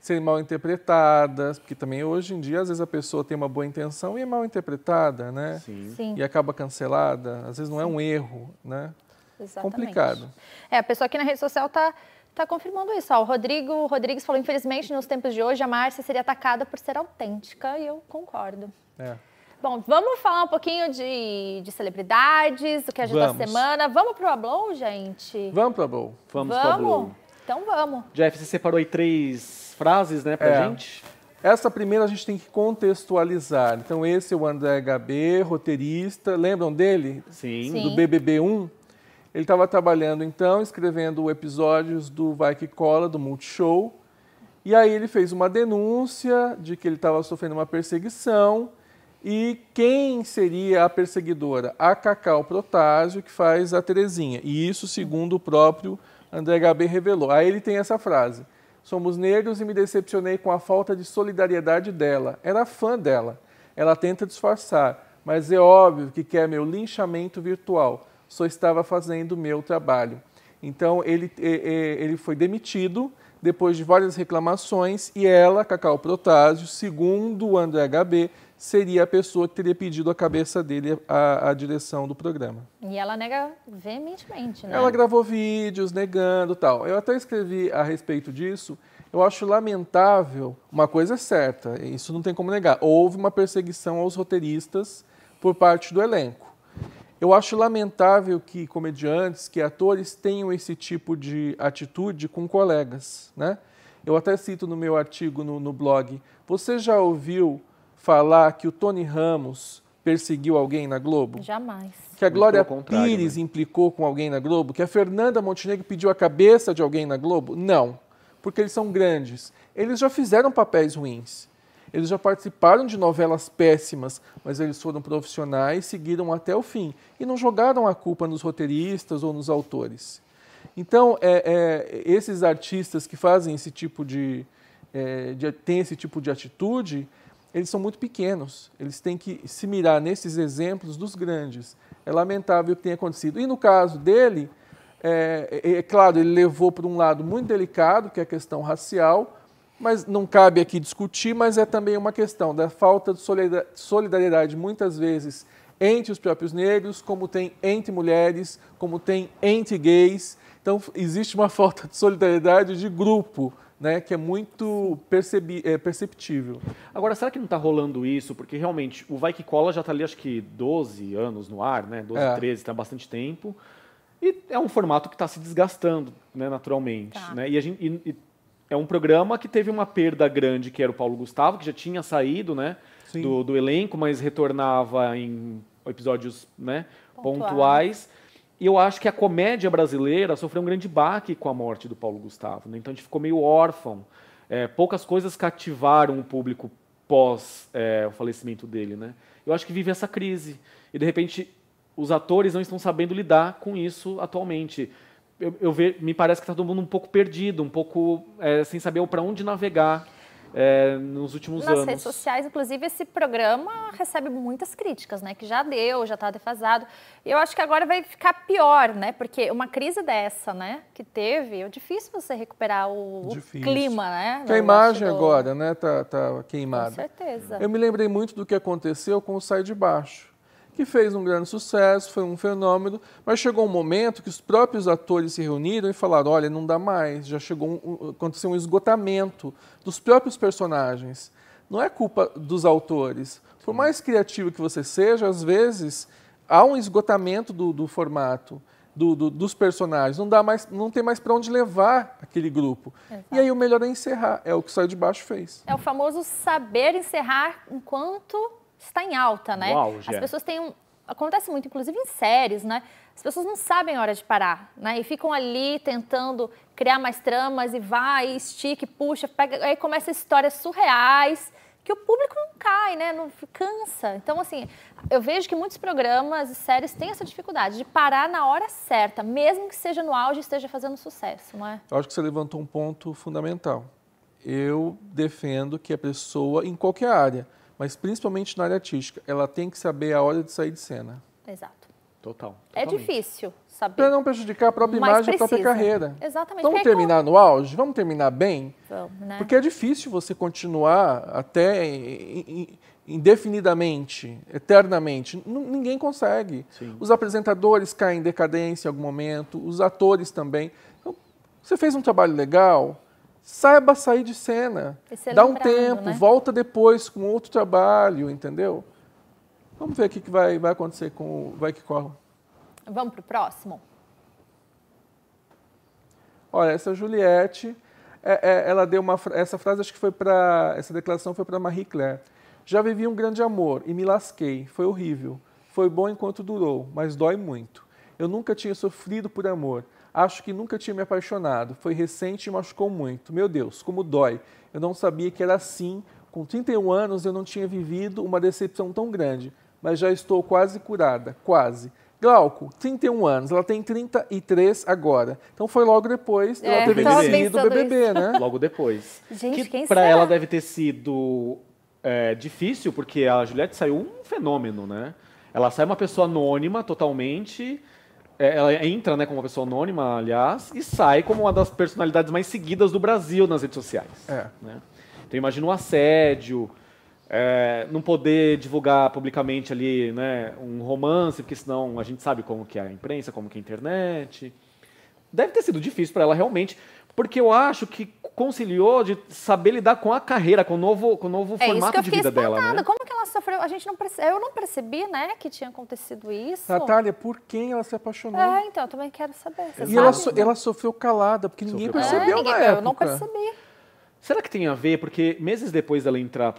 serem mal interpretadas, porque também hoje em dia, às vezes, a pessoa tem uma boa intenção e é mal interpretada, né? Sim. Sim. E acaba cancelada. Às vezes não é Sim. é um erro, né? Exatamente. Complicado. É, a pessoa aqui na rede social está tá confirmando isso. Ó, o Rodrigo o Rodrigues falou, infelizmente, nos tempos de hoje, a Márcia seria atacada por ser autêntica, e eu concordo. É. Bom, vamos falar um pouquinho de, de celebridades, do que agitou vamos. a semana. Vamos pro Ablon, gente? Vamos pro Ablon. Vamos, vamos pro Ablon. Então vamos. Jeff, você separou aí três frases né, para é. gente? Essa primeira a gente tem que contextualizar. Então, esse é o André HB, roteirista. Lembram dele? Sim. Sim. Do BBB1? Ele estava trabalhando, então, escrevendo episódios do Vai Que Cola, do Multishow. E aí ele fez uma denúncia de que ele estava sofrendo uma perseguição. E quem seria a perseguidora? A Cacau Protásio, que faz a Terezinha. E isso, segundo o próprio André HB revelou. Aí ele tem essa frase. Somos negros e me decepcionei com a falta de solidariedade dela. Era fã dela. Ela tenta disfarçar, mas é óbvio que quer meu linchamento virtual. Só estava fazendo o meu trabalho. Então ele, ele foi demitido depois de várias reclamações e ela, Cacau Protásio, segundo o André HB, seria a pessoa que teria pedido a cabeça dele a direção do programa. E ela nega veementemente, né? Ela gravou vídeos negando tal. Eu até escrevi a respeito disso. Eu acho lamentável, uma coisa é certa, isso não tem como negar. Houve uma perseguição aos roteiristas por parte do elenco. Eu acho lamentável que comediantes, que atores tenham esse tipo de atitude com colegas, né? Eu até cito no meu artigo no, no blog. Você já ouviu falar que o Tony Ramos perseguiu alguém na Globo? Jamais. Que a Glória Pires né? implicou com alguém na Globo? Que a Fernanda Montenegro pediu a cabeça de alguém na Globo? Não, porque eles são grandes. Eles já fizeram papéis ruins. Eles já participaram de novelas péssimas, mas eles foram profissionais, seguiram até o fim e não jogaram a culpa nos roteiristas ou nos autores. Então, é, é, esses artistas que fazem esse tipo de, é, de, têm esse tipo de atitude, eles são muito pequenos. Eles têm que se mirar nesses exemplos dos grandes. É lamentável o que tem acontecido. E no caso dele, é, é, é claro, ele levou para um lado muito delicado, que é a questão racial, mas não cabe aqui discutir, mas é também uma questão da falta de solidariedade, muitas vezes, entre os próprios negros, como tem entre mulheres, como tem entre gays. Então, existe uma *laughs* falta de solidariedade de grupo né, que é muito percebi, é, perceptível. Agora, será que não está rolando isso? Porque realmente o Vai Que Cola já está ali, acho que 12 anos no ar, né? 12, é. 13, está bastante tempo. E é um formato que está se desgastando, né, naturalmente. Tá. Né? E, a gente, e, e é um programa que teve uma perda grande, que era o Paulo Gustavo, que já tinha saído né, do, do, elenco, mas retornava em episódios né, pontuais. pontuais e eu acho que a comédia brasileira sofreu um grande baque com a morte do Paulo Gustavo. Né? Então a gente ficou meio órfão. É, poucas coisas cativaram o público pós é, o falecimento dele. Né? Eu acho que vive essa crise. E de repente os atores não estão sabendo lidar com isso atualmente. Eu, eu ve, me parece que está todo mundo um pouco perdido, um pouco é, sem saber para onde navegar é, nos últimos Nas anos. Nas redes sociais, inclusive, esse programa recebe muitas críticas, né? Que já deu, já está defasado. E eu acho que agora vai ficar pior, né? Porque uma crise dessa, né? Que teve, é difícil você recuperar o, o clima, né? a imagem do... agora, né? Tá, tá queimada. Com certeza. Eu me lembrei muito do que aconteceu com o Sai de Baixo que fez um grande sucesso, foi um fenômeno, mas chegou um momento que os próprios atores se reuniram e falaram: olha, não dá mais, já chegou um, aconteceu um esgotamento dos próprios personagens. Não é culpa dos autores. Por mais criativo que você seja, às vezes há um esgotamento do, do formato. Do, do, dos personagens. Não dá mais, não tem mais para onde levar aquele grupo. Exato. E aí o melhor é encerrar. É o que o Sai de Baixo fez. É o famoso saber encerrar enquanto está em alta, né? Auge, As é. pessoas têm um... Acontece muito, inclusive em séries, né? As pessoas não sabem a hora de parar, né? E ficam ali tentando criar mais tramas e vai, estica, puxa, pega, aí começa histórias surreais que o público não cai, né? Não cansa. Então, assim, eu vejo que muitos programas e séries têm essa dificuldade de parar na hora certa, mesmo que seja no auge e esteja fazendo sucesso, não é? Eu acho que você levantou um ponto fundamental. Eu defendo que a pessoa, em qualquer área, mas principalmente na área artística, ela tem que saber a hora de sair de cena. Exato. Total. É totalmente. É difícil saber. Para não prejudicar a própria mas imagem, precisa. a própria carreira. Exatamente. Vamos é terminar no auge? Vamos terminar bem? Vamos, né? Porque é difícil você continuar até indefinidamente, eternamente. Ninguém consegue. Sim. Os apresentadores caem em decadência em algum momento, os atores também. Então, você fez um trabalho legal, saiba sair de cena. É Dá um tempo, né? volta depois com outro trabalho, entendeu? Vamos ver o que vai, vai acontecer com o Vai Que Corre. Vamos para o próximo? Olha, essa Juliette, é, é, ela deu uma. Essa frase acho que foi para. Essa declaração foi para Marie Claire. Já vivi um grande amor e me lasquei. Foi horrível. Foi bom enquanto durou, mas dói muito. Eu nunca tinha sofrido por amor. Acho que nunca tinha me apaixonado. Foi recente e machucou muito. Meu Deus, como dói. Eu não sabia que era assim. Com 31 anos eu não tinha vivido uma decepção tão grande, mas já estou quase curada, quase. Glauco, 31 anos, ela tem 33 agora. Então foi logo depois dela é, ter vencido o BBB, isso. né? Logo depois. Gente, que quem pra ela deve ter sido é, difícil, porque a Juliette saiu um fenômeno, né? Ela sai uma pessoa anônima totalmente é, ela entra né, como uma pessoa anônima, aliás, e sai como uma das personalidades mais seguidas do Brasil nas redes sociais. É. Né? Então imagina um assédio, é, não poder divulgar publicamente ali né, um romance, porque senão a gente sabe como que é a imprensa, como que é a internet. Deve ter sido difícil para ela realmente, porque eu acho que conciliou de saber lidar com a carreira, com o novo, com o novo é formato de vida espantada. dela. Né? Como que ela sofreu? A gente não perce... Eu não percebi, né, que tinha acontecido isso. Natália, por quem ela se apaixonou? É, então, eu também quero saber. e sabe, ela, so... Né? ela sofreu calada, porque sofreu ninguém é, percebeu é, ninguém, na época. Eu não percebi. Será que tem a ver? Porque meses depois dela entrar,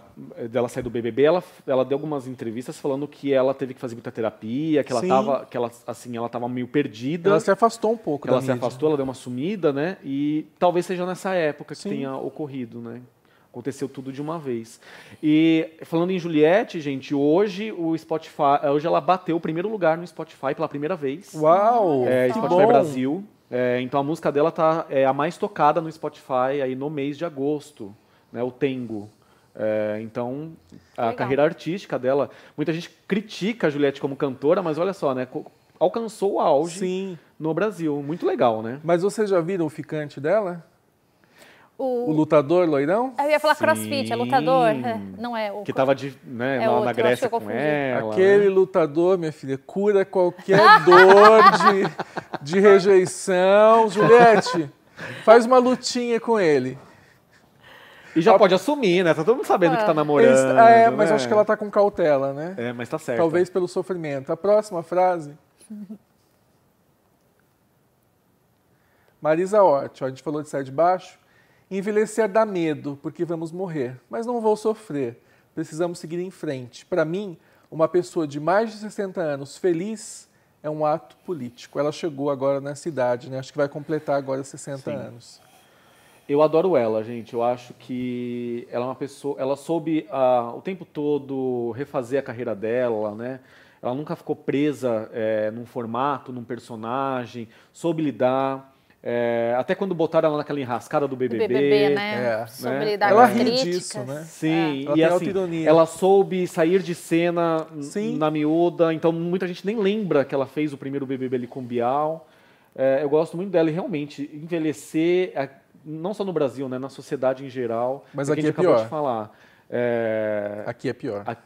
dela sair do BBB, ela, ela deu algumas entrevistas falando que ela teve que fazer muita terapia, que ela Sim. tava, que ela, assim, ela tava meio perdida. Ela se afastou um pouco Ela se mídia. afastou, ela deu uma sumida, né? E talvez seja nessa época que Sim. tenha ocorrido, né? Aconteceu tudo de uma vez. E falando em Juliette, gente, hoje o Spotify, hoje ela bateu o primeiro lugar no Spotify pela primeira vez. Uau! É, Spotify bom. Brasil. É, então a música dela tá, é a mais tocada no Spotify aí no mês de agosto, né, o Tengo. É, então a Legal. carreira artística dela, muita gente critica a Juliette como cantora, mas olha só, né, alcançou o auge Sim. no Brasil. Muito legal, né? Mas vocês já viram o ficante dela? O, o lutador loirão? É, eu ia falar Sim. crossfit, é lutador. É, não é o. Que tava de, né, é lá outro, na Grécia com ela. Né? Aquele lutador, minha filha, cura qualquer *laughs* dor de, de rejeição. Juliette, faz uma lutinha com ele. E já pode assumir, né? Tá todo mundo sabendo ah. que tá ah. namorando. é, né? mas né? acho que ela tá com cautela, né? É, mas tá certo. Talvez pelo sofrimento. A próxima frase. *laughs* Marisa Orte, a gente falou de sair de baixo. Envelhecer dá medo, porque vamos morrer, mas não vou sofrer. Precisamos seguir em frente. Para mim, uma pessoa de mais de 60 anos feliz é um ato político. Ela chegou agora na cidade, né? Acho que vai completar agora 60 Sim. anos. Eu adoro ela, gente. Eu acho que ela é uma pessoa. Ela soube ah, o tempo todo refazer a carreira dela, né? Ela nunca ficou presa é, num formato, num personagem, soube lidar. É, até quando botaram ela naquela enrascada do BBB. Do BBB né? É. Sobre né? dar ela ri disso, né? Sim, é. e assim, ela soube sair de cena Sim. na miúda, então muita gente nem lembra que ela fez o primeiro BBB ali com Bial. É, eu gosto muito dela e realmente envelhecer, é, não só no Brasil, né? Na sociedade em geral. Mas é aqui a gente é acabou pior. de falar. Aqui é pior. A...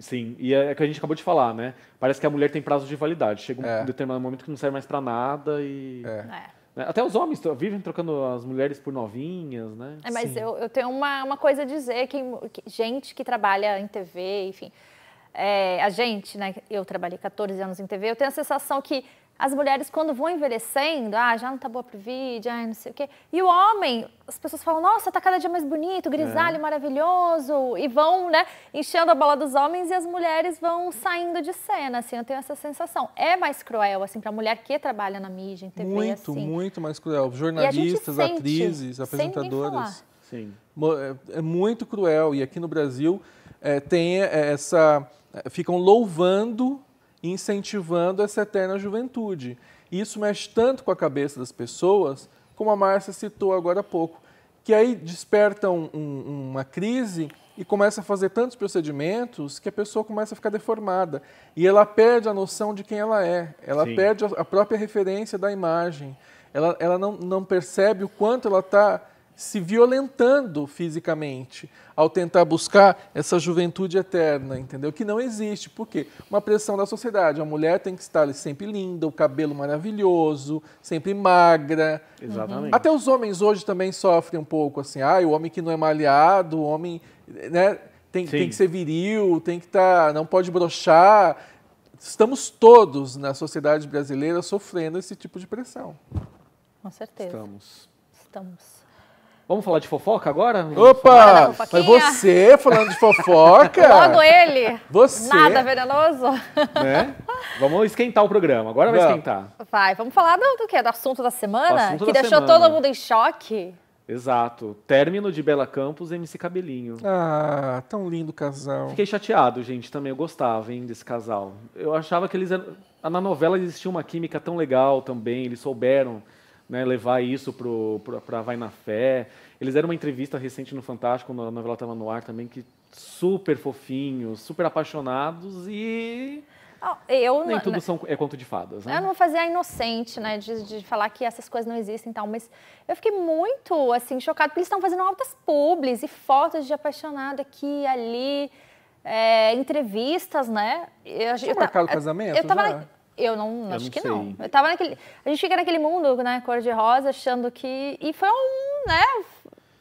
Sim, e é o que a gente acabou de falar, né? Parece que a mulher tem prazo de validade. Chega um determinado momento que não serve mais para nada e. É. Né? Até os homens vivem trocando as mulheres por novinhas, né? É, mas eu, eu, tenho uma, uma coisa a dizer, que, que, gente que trabalha em TV, enfim, é, a gente, né? Eu trabalhei 14 anos em TV, eu tenho a sensação que as mulheres, quando vão envelhecendo, ah, já não tá boa pro vídeo, ah, não sei o quê. E o homem, as pessoas falam, nossa, tá cada dia mais bonito, grisalho, é. maravilhoso. E vão, né, enchendo a bola dos homens e as mulheres vão saindo de cena, assim. Eu tenho essa sensação. É mais cruel, assim, pra mulher que trabalha na mídia, em TV, Muito, assim. muito mais cruel. Jornalistas, sente, atrizes, apresentadoras. Sim. É, é muito cruel. E aqui no Brasil é, tem é, essa... É, ficam louvando incentivando essa eterna juventude. E isso mexe tanto com a cabeça das pessoas, como a Márcia citou agora há pouco, que aí desperta um, um, uma crise e começa a fazer tantos procedimentos que a pessoa começa a ficar deformada e ela perde a noção de quem ela é, ela Sim. perde a própria referência da imagem, ela, ela não, não percebe o quanto ela está se violentando fisicamente ao tentar buscar essa juventude eterna, entendeu? Que não existe. Por quê? Uma pressão da sociedade. A mulher tem que estar sempre linda, o cabelo maravilhoso, sempre magra. Exatamente. Até os homens hoje também sofrem um pouco assim. Ah, o homem que não é malhado, o homem né, tem, tem que ser viril, tem que estar. Tá, não pode brochar. Estamos todos na sociedade brasileira sofrendo esse tipo de pressão. Com certeza. Estamos. Estamos. Vamos falar de fofoca agora? Opa! Foi você falando de fofoca? *laughs* Logo ele! Você! Nada venenoso? Né? *laughs* Vamos esquentar o programa, agora vai esquentar. Vai, vamos falar do, do quê? Do assunto da semana? Assunto que da deixou semana. todo mundo em choque? Exato. Término de Bela Campos MC Cabelinho. Ah, tão lindo casal. Fiquei chateado, gente, também. Eu gostava, hein, desse casal. Eu achava que eles... Na novela existia uma química tão legal também, eles souberam né, levar isso para Vai na Fé. Eles deram uma entrevista recente no Fantástico, na novela estava no ar também, que super fofinhos, super apaixonados e... Ah, eu Nem tudo né, são, é conto de fadas, né? Eu não vou fazer a inocente, né, de, de falar que essas coisas não existem e tal, mas eu fiquei muito, assim, chocada, porque eles estão fazendo altas publis e fotos de apaixonado aqui e ali, é, entrevistas, né? Eu, Você eu, eu, casamento? Eu tava, eu não, eu acho não que sei. não. Eu tava naquele, a gente fica naquele mundo, né, cor de rosa, achando que e foi um, né,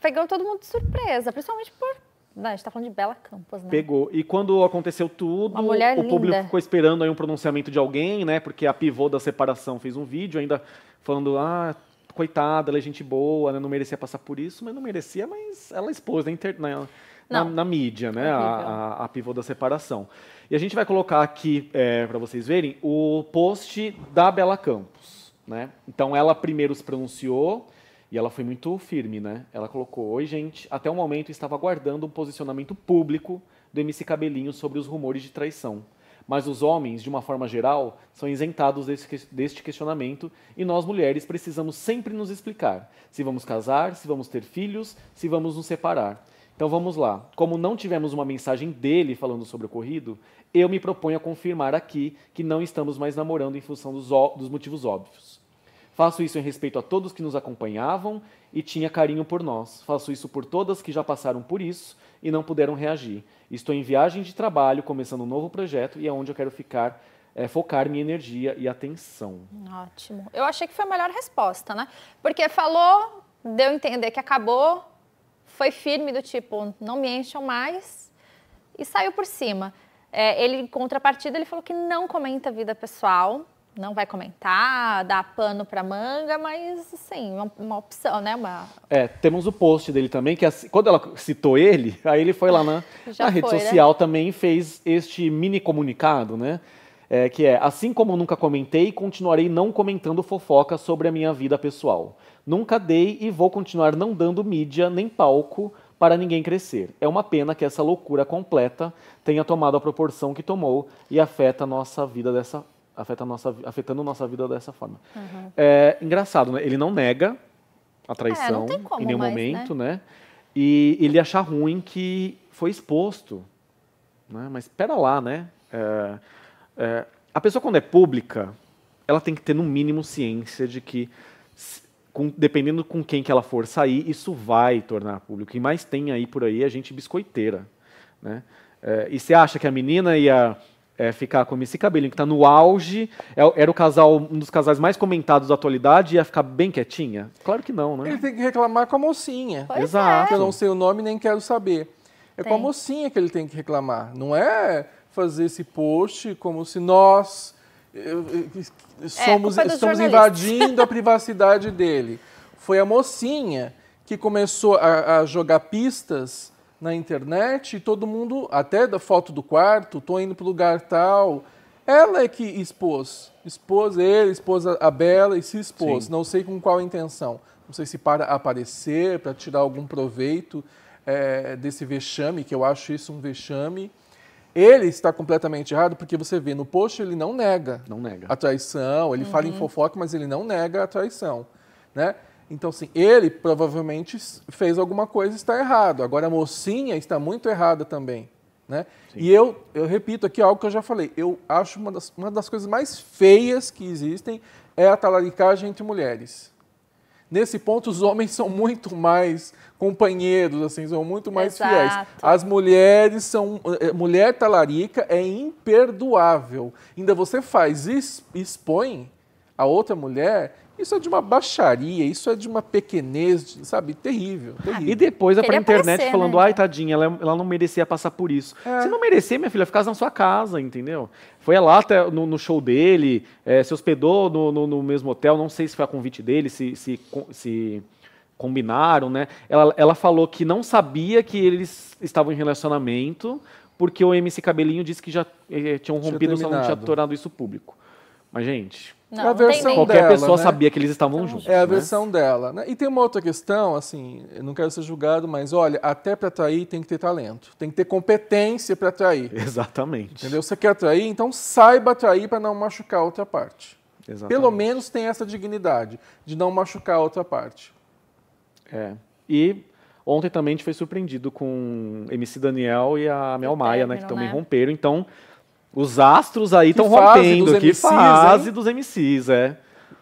pegou todo mundo de surpresa, principalmente por não, né, a gente tá falando de Bela Campos, né? Pegou. E quando aconteceu tudo, o linda. público ficou esperando aí um pronunciamento de alguém, né? Porque a pivô da separação fez um vídeo ainda falando, ah, coitada, ela é gente boa, né? não merecia passar por isso, mas não merecia, mas ela expôs na, na, na, na mídia, né? a, a, a pivô da separação. E a gente vai colocar aqui é, para vocês verem o post da Bela Campos. Né? Então ela primeiro se pronunciou e ela foi muito firme, né? Ela colocou: Oi, gente, até o momento estava aguardando um posicionamento público do MC Cabelinho sobre os rumores de traição. Mas os homens, de uma forma geral, são isentados deste questionamento e nós mulheres precisamos sempre nos explicar se vamos casar, se vamos ter filhos, se vamos nos separar. Então vamos lá. Como não tivemos uma mensagem dele falando sobre o ocorrido, eu me proponho a confirmar aqui que não estamos mais namorando em função dos, dos motivos óbvios. Faço isso em respeito a todos que nos acompanhavam e tinha carinho por nós. Faço isso por todas que já passaram por isso e não puderam reagir. Estou em viagem de trabalho, começando um novo projeto e é onde eu quero ficar é, focar minha energia e atenção. Ótimo. Eu achei que foi a melhor resposta, né? Porque falou, deu a entender que acabou, foi firme do tipo, não me encham mais, e saiu por cima. É, ele, em contrapartida, ele falou que não comenta a vida pessoal, não vai comentar, dá pano para manga, mas assim, uma, uma, opção, né? Uma... É, temos o post dele também, que assim, quando ela citou ele, aí ele foi lá na, na foi, rede né? social né? também e fez este mini comunicado, né? é, que é assim como nunca comentei, continuarei não comentando fofoca sobre a minha vida pessoal. Nunca dei e vou continuar não dando mídia nem palco para ninguém crescer. É uma pena que essa loucura completa tenha tomado a proporção que tomou e afeta a nossa vida dessa afeta nossa afetando nossa vida dessa forma. Uhum. É engraçado, né? Ele não nega a é, traição é, em nenhum né? momento, né? né? E ele achar ruim que foi exposto, né? Mas espera lá, né? É, é, a pessoa, quando é pública, ela tem que ter, no mínimo, ciência de que, com, dependendo com quem que ela for sair, isso vai tornar público. E mais tem aí por aí a gente biscoiteira. Né? É, e você acha que a menina ia é, ficar com esse cabelinho que está no auge, é era o casal, um dos casais mais comentados da atualidade, ia ficar bem quietinha? Claro que não, né? Ele tem que reclamar com a mocinha. Pois é. Exato. É. Que eu não sei o nome nem quero saber. É tem. com a mocinha que ele tem que reclamar. Não é fazer esse post como se nós eh, eh, é, somos, é, estamos invadindo a *laughs* privacidade dele. Foi a mocinha que começou a, a jogar pistas na internet e todo mundo, até da foto do quarto, tô indo pro lugar tal. Ela é que expôs. Expôs ele, expôs a, a Bela e se expôs. Sim. Não sei com qual intenção. Não sei se para aparecer, para tirar algum proveito é, desse vexame, que eu acho isso um vexame. Ele está completamente errado porque você vê no post ele não nega, não nega. a traição, ele uhum. fala em uhum. fofoca, mas ele não nega a traição, né? Então, assim, ele provavelmente fez alguma coisa e está errado. Agora, a mocinha está muito errada também, né? Sim. E eu, eu repito aqui algo que eu já falei. Eu acho uma das, uma das coisas mais feias que existem é a talaricagem entre mulheres. Nesse ponto, os homens são muito mais companheiros, assim, são muito mais Exato. fiéis. As mulheres são. Eh, mulher talarica é imperdoável. Ainda você faz, expõe a outra mulher isso é de uma baixaria, isso é de uma pequenez, sabe, terrível. Ah, terrível. E depois vai pra internet aparecer, né, falando, né? ai, tadinha, ela, é ela não merecia passar por isso. É. Se não merecer, minha filha, ficar na sua casa, entendeu? Foi lá até no, no show dele, é, se hospedou no, no, no, mesmo hotel, não sei se foi a convite dele, se, se, se combinaram, né? Ela, ela falou que não sabia que eles estavam em relacionamento, porque o MC Cabelinho disse que já eh, tinham rompido, só não tinha tornado isso público. Mas, gente, não, a versão qualquer pessoa né? sabia que eles estavam então, juntos. É a né? versão dela. Né? E tem uma outra questão, assim, eu não quero ser julgado, mas olha, até para trair tem que ter talento, tem que ter competência para trair. *laughs* Exatamente. Entendeu? Você quer trair, então saiba trair para não machucar a outra parte. Exatamente. Pelo menos tem essa dignidade de não machucar a outra parte. É. E ontem também a gente foi surpreendido com MC Daniel e a Mel Maia, né, que também né? romperam. Então, os astros aí estão rompendo. Dos que MCs, fase hein? dos MCs, é.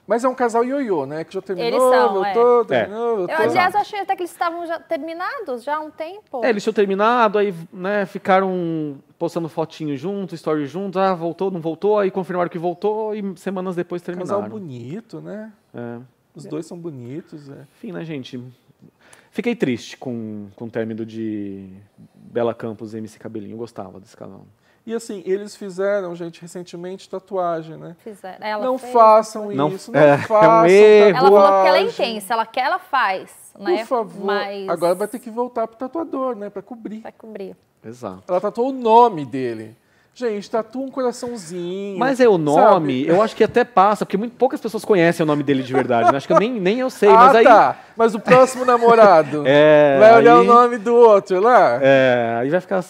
Mas é um casal ioiô, né? Que já terminou, eles são, voltou, é. terminou, é. voltou. Eu, aliás, achei até que eles estavam já terminados já há um tempo. É, eles tinham terminado, aí né, ficaram postando fotinho junto, story junto, ah, voltou, não voltou, aí confirmaram que voltou e semanas depois terminaram. Casal bonito, né? É. Os dois são bonitos, é. Enfim, né, gente? Fiquei triste com, com o término de Bela Campos e MC Cabelinho. Eu gostava desse casal. E assim, eles fizeram, gente, recentemente tatuagem, né? Fizeram. Ela não fez, façam isso, não, é, façam. É um Ela falou porque ela é intensa, ela quer, ela faz. Né? Por né? favor. Mas... Agora vai ter que voltar pro tatuador, né? Para cobrir. Para cobrir. Exato. Ela tatuou o nome dele. Gente, tatua um coraçãozinho. Mas é o nome, sabe? eu acho que até passa, porque muito poucas pessoas conhecem o nome dele de verdade. Né? Acho que eu nem, nem eu sei, ah, mas aí. Tá. Mas o próximo namorado *laughs* é, vai olhar o nome do outro lá. É, aí vai ficar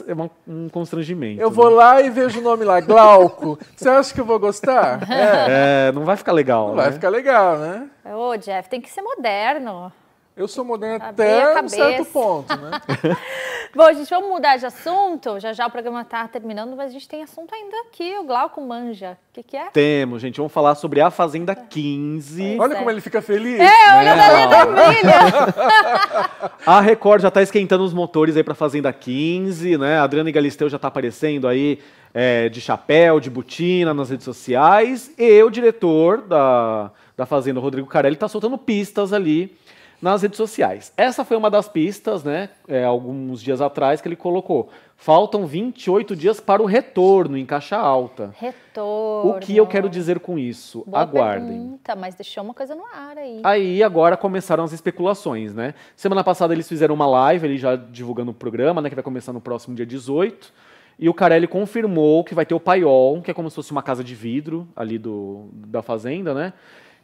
um constrangimento. Eu né? vou lá e vejo o nome lá, Glauco. Você acha que eu vou gostar? É, é não vai ficar legal. Não né? vai ficar legal, né? Ô, Jeff, tem que ser moderno. Eu sou moderna tá até um certo ponto, né? *laughs* Bom, gente, vamos mudar de assunto. Já já o programa está terminando, mas a gente tem assunto ainda aqui. O Glauco manja. O que, que é? Temos, gente. Vamos falar sobre a Fazenda 15. É. olha é. como ele fica feliz. É, olha é. da família. *laughs* *laughs* a Record já está esquentando os motores aí para a Fazenda 15, né? A Adriana Galisteu já está aparecendo aí é, de chapéu, de botina nas redes sociais. E o diretor da, da Fazenda, Rodrigo Carelli, está soltando pistas ali nas redes sociais. Essa foi uma das pistas, né? É, alguns dias atrás que ele colocou. Faltam 28 dias para o retorno em caixa alta. Retorno. O que eu quero dizer com isso? Boa Aguardem. Pergunta, mas deixou uma coisa no ar aí. Aí agora começaram as especulações, né? Semana passada eles fizeram uma live, ele já divulgando o programa, né? Que vai começar no próximo dia 18. E o Carelli confirmou que vai ter o paiol, que é como se fosse uma casa de vidro ali do, da fazenda, né?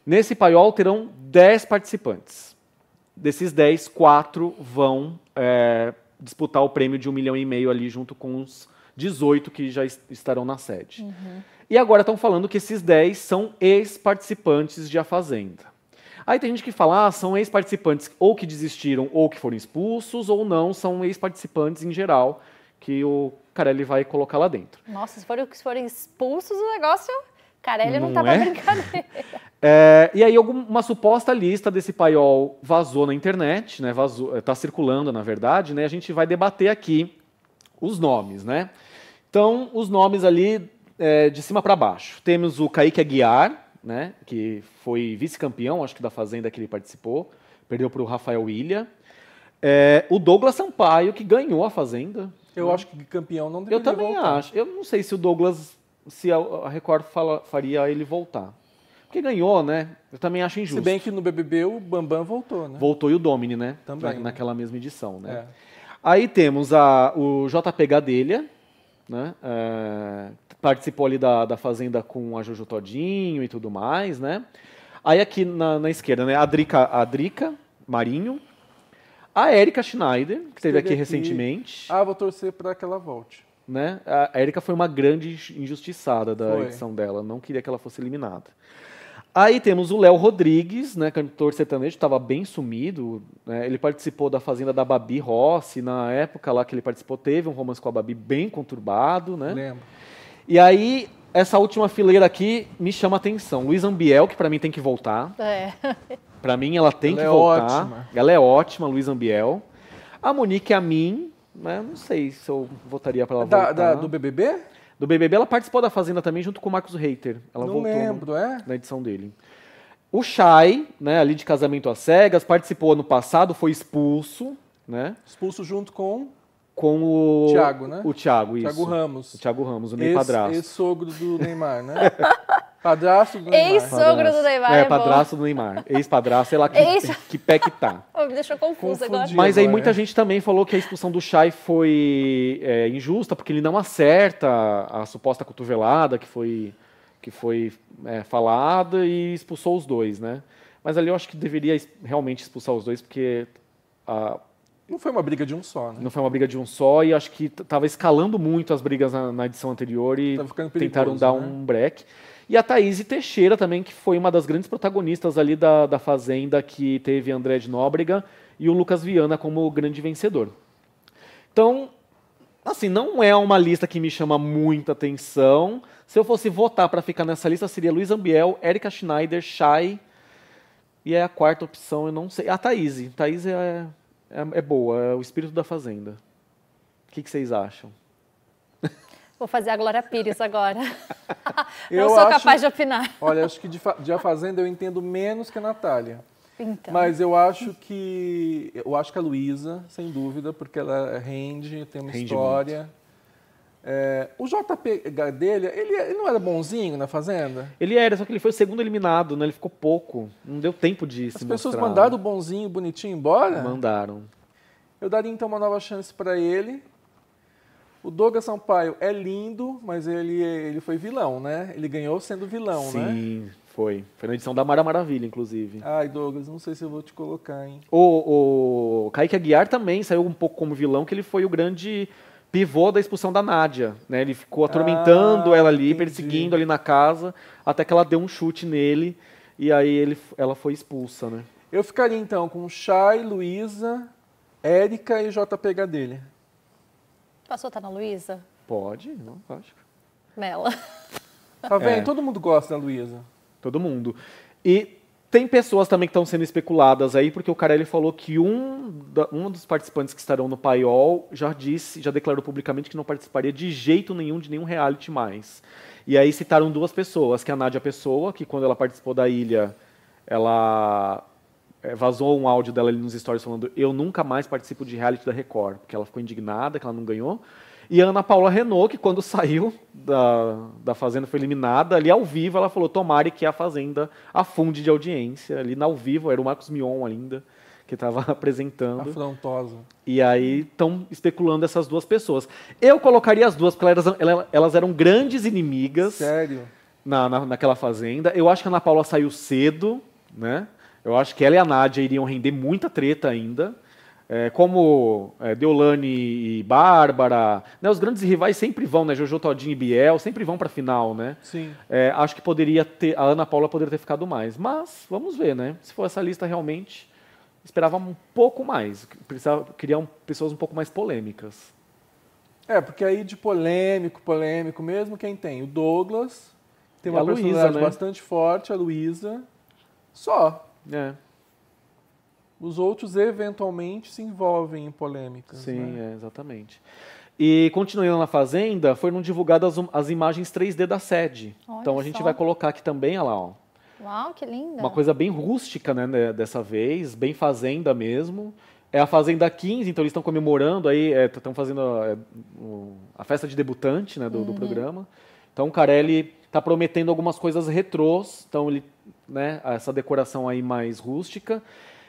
Nesse paiol terão 10 participantes. Desses 10, quatro vão é, disputar o prêmio de um milhão e meio ali junto com os 18 que já estarão na sede. Uhum. E agora estão falando que esses 10 são ex-participantes de A Fazenda. Aí tem gente que fala, ah, são ex-participantes ou que desistiram ou que foram expulsos, ou não, são ex-participantes em geral, que o Carelli vai colocar lá dentro. Nossa, se forem expulsos, o negócio Carelli não, não tá é? pra brincadeira. *laughs* É, e aí alguma suposta lista desse paiol vazou na internet, né? Vazou, eh, tá circulando, na verdade, né? A gente vai debater aqui os nomes, né? Então, os nomes ali é, de cima para baixo. Temos o Kaique Aguiar, né? Que foi vice-campeão, acho que da Fazenda que ele participou. Perdeu para o Rafael Ilha. É, o Douglas Sampaio, que ganhou a Fazenda. Eu né? acho que campeão não deveria Eu também voltar. acho. Eu não sei se o Douglas se a Record fala, faria ele voltar. Porque ganhou, né? Eu também acho injusto. Se bem que no BBB o Bambam voltou, né? Voltou e o Domini, né? Também. Na, naquela mesma edição, né? É. Aí temos a, o JP Gadelha, né? É, participou ali da, da Fazenda com a Jojo Todinho e tudo mais, né? Aí aqui na, na esquerda, né? A Drica, a Drica Marinho. A Erika Schneider, que esteve aqui, aqui recentemente. Ah, vou torcer para que ela volte né? A Erika foi uma grande injustiçada da foi. edição dela, não queria que ela fosse eliminada. Aí temos o Léo Rodrigues, né, cantor sertanejo, estava bem sumido. Né, ele participou da Fazenda da Babi Rossi, na época lá que ele participou, teve um romance com a Babi bem conturbado. Né? Lembro. E aí, essa última fileira aqui me chama a atenção. Luiz Ambiel, que para mim tem que voltar. É. Para mim, ela tem ela que é voltar. Ótima. Ela é ótima, Luiz Ambiel. A Monique Amin, mas né, eu não sei se eu votaria pra ela da, voltar. Da, do BBB? Do BBB, ela participou da Fazenda também junto com o Marcos Reiter. Ela não voltou lembro, no, é? na edição dele. O Shai, né, ali de Casamento às Cegas, participou ano passado, foi expulso, né? Expulso junto com com o Thiago, né? O Thiago, isso. Thiago Ramos. O Thiago Ramos, o Ney ex, padrasto. Ex-sogro do Neymar, né? *laughs* padrasto do Neymar. Ex-sogro do Neymar. É, é padrasto do Neymar. Ex-padrasto, sei lá que, Ex... que pé que tá. *laughs* Me deixou confusa agora. Mas aí muita é. gente também falou que a expulsão do Chay foi é, injusta, porque ele não acerta a suposta cotovelada que foi, que foi é, falada e expulsou os dois, né? Mas ali eu acho que deveria realmente expulsar os dois, porque a não foi uma briga de um só, né? Não foi uma briga de um só e acho que estava escalando muito as brigas na, na edição anterior e tentaram dar né? um break. E a Thaís Teixeira também, que foi uma das grandes protagonistas ali da, da Fazenda, que teve André de Nóbrega e o Lucas Viana como grande vencedor. Então, assim, não é uma lista que me chama muita atenção. Se eu fosse votar para ficar nessa lista, seria Luiz Ambiel, Erika Schneider, Shai. E é a quarta opção, eu não sei. A Thaís. Thaís é é, é boa, é o espírito da fazenda. O que, que vocês acham? *laughs* Vou fazer a Glória Pires agora. *laughs* eu não sou acho, capaz de opinar. Olha, acho que de, de, A Fazenda eu entendo menos que a Natália. Então. Mas eu acho que. Eu acho que a Luísa, sem dúvida, porque ela rende, tem uma rende história. Muito. É, o JP dele ele, ele, não era bonzinho na Fazenda? Ele era, só que ele foi o segundo eliminado, né? Ele ficou pouco. Não deu tempo de As se pessoas mostrar. mandaram o bonzinho, bonitinho embora? Mandaram. Eu daria então uma nova chance para ele. O Douglas Sampaio é lindo, mas ele, ele foi vilão, né? Ele ganhou sendo vilão, Sim, né? Sim, foi. Foi na edição da Mara Maravilha, inclusive. Ai, Douglas, não sei se eu vou te colocar, hein? O, o Kaique Aguiar também saiu um pouco como vilão, que ele foi o grande pivô da expulsão da Nádia. Né? Ele ficou atormentando ah, ela ali, entendi. perseguindo ali na casa, até que ela deu um chute nele e aí ele, ela foi expulsa. Né? Eu ficaria então com Chay, Luísa, Érica e JPH dele. Posso votar na Luísa? Pode, não, lógico. Mela. Tá vendo? É. Todo mundo gosta da Luísa. Todo mundo. E tem pessoas também que estão sendo especuladas aí, porque o Carelli falou que um, da, um dos participantes que estarão no paiol já disse, já declarou publicamente que não participaria de jeito nenhum de nenhum reality mais. E aí citaram duas pessoas, que é a Nádia Pessoa, que quando ela participou da ilha, ela eh, vazou um áudio dela ali nos stories falando eu nunca mais participo de reality da Record, porque ela ficou indignada que ela não ganhou. E a Ana Paula Renault, que quando saiu da, da Fazenda, foi eliminada, ali ao vivo ela falou, tomare que a Fazenda afunde de audiência. Ali ao vivo, era o Marcos Mion ainda, que estava *laughs* apresentando. Afrontosa. E aí estão especulando essas duas pessoas. Eu colocaria as duas, porque elas, eram, elas eram grandes inimigas. Sério? Na, na, naquela Fazenda. Eu acho que a Ana Paula saiu cedo, né? Eu acho que ela e a Nádia iriam render muita treta ainda. É, como é, Deolane e Bárbara, né, os grandes rivais sempre vão, né, Jojo Todinho e Biel, sempre vão para a final, né? Sim. É, acho que poderia ter, a Ana Paula poderia ter ficado mais, mas vamos ver, né? Se for essa lista realmente, esperava um pouco mais, precisava criar um, pessoas um pouco mais polêmicas. É, porque aí de polêmico, polêmico mesmo, quem tem? O Douglas, tem uma Luísa, né? bastante forte, a Luísa, só. É. Os outros eventualmente se envolvem em polêmicas. Sim, né? é, exatamente. E continuando na Fazenda, foram divulgadas as imagens 3D da sede. Olha então a gente só. vai colocar aqui também, olha lá, ó. Uau, que linda! Uma coisa bem rústica, né, né dessa vez, bem fazenda mesmo. É a Fazenda 15, então eles estão comemorando aí, estão é, fazendo a, é, a, festa de debutante né, do, uhum. do programa. Então o Carelli está prometendo algumas coisas retrôs, então ele, né, essa decoração aí mais rústica.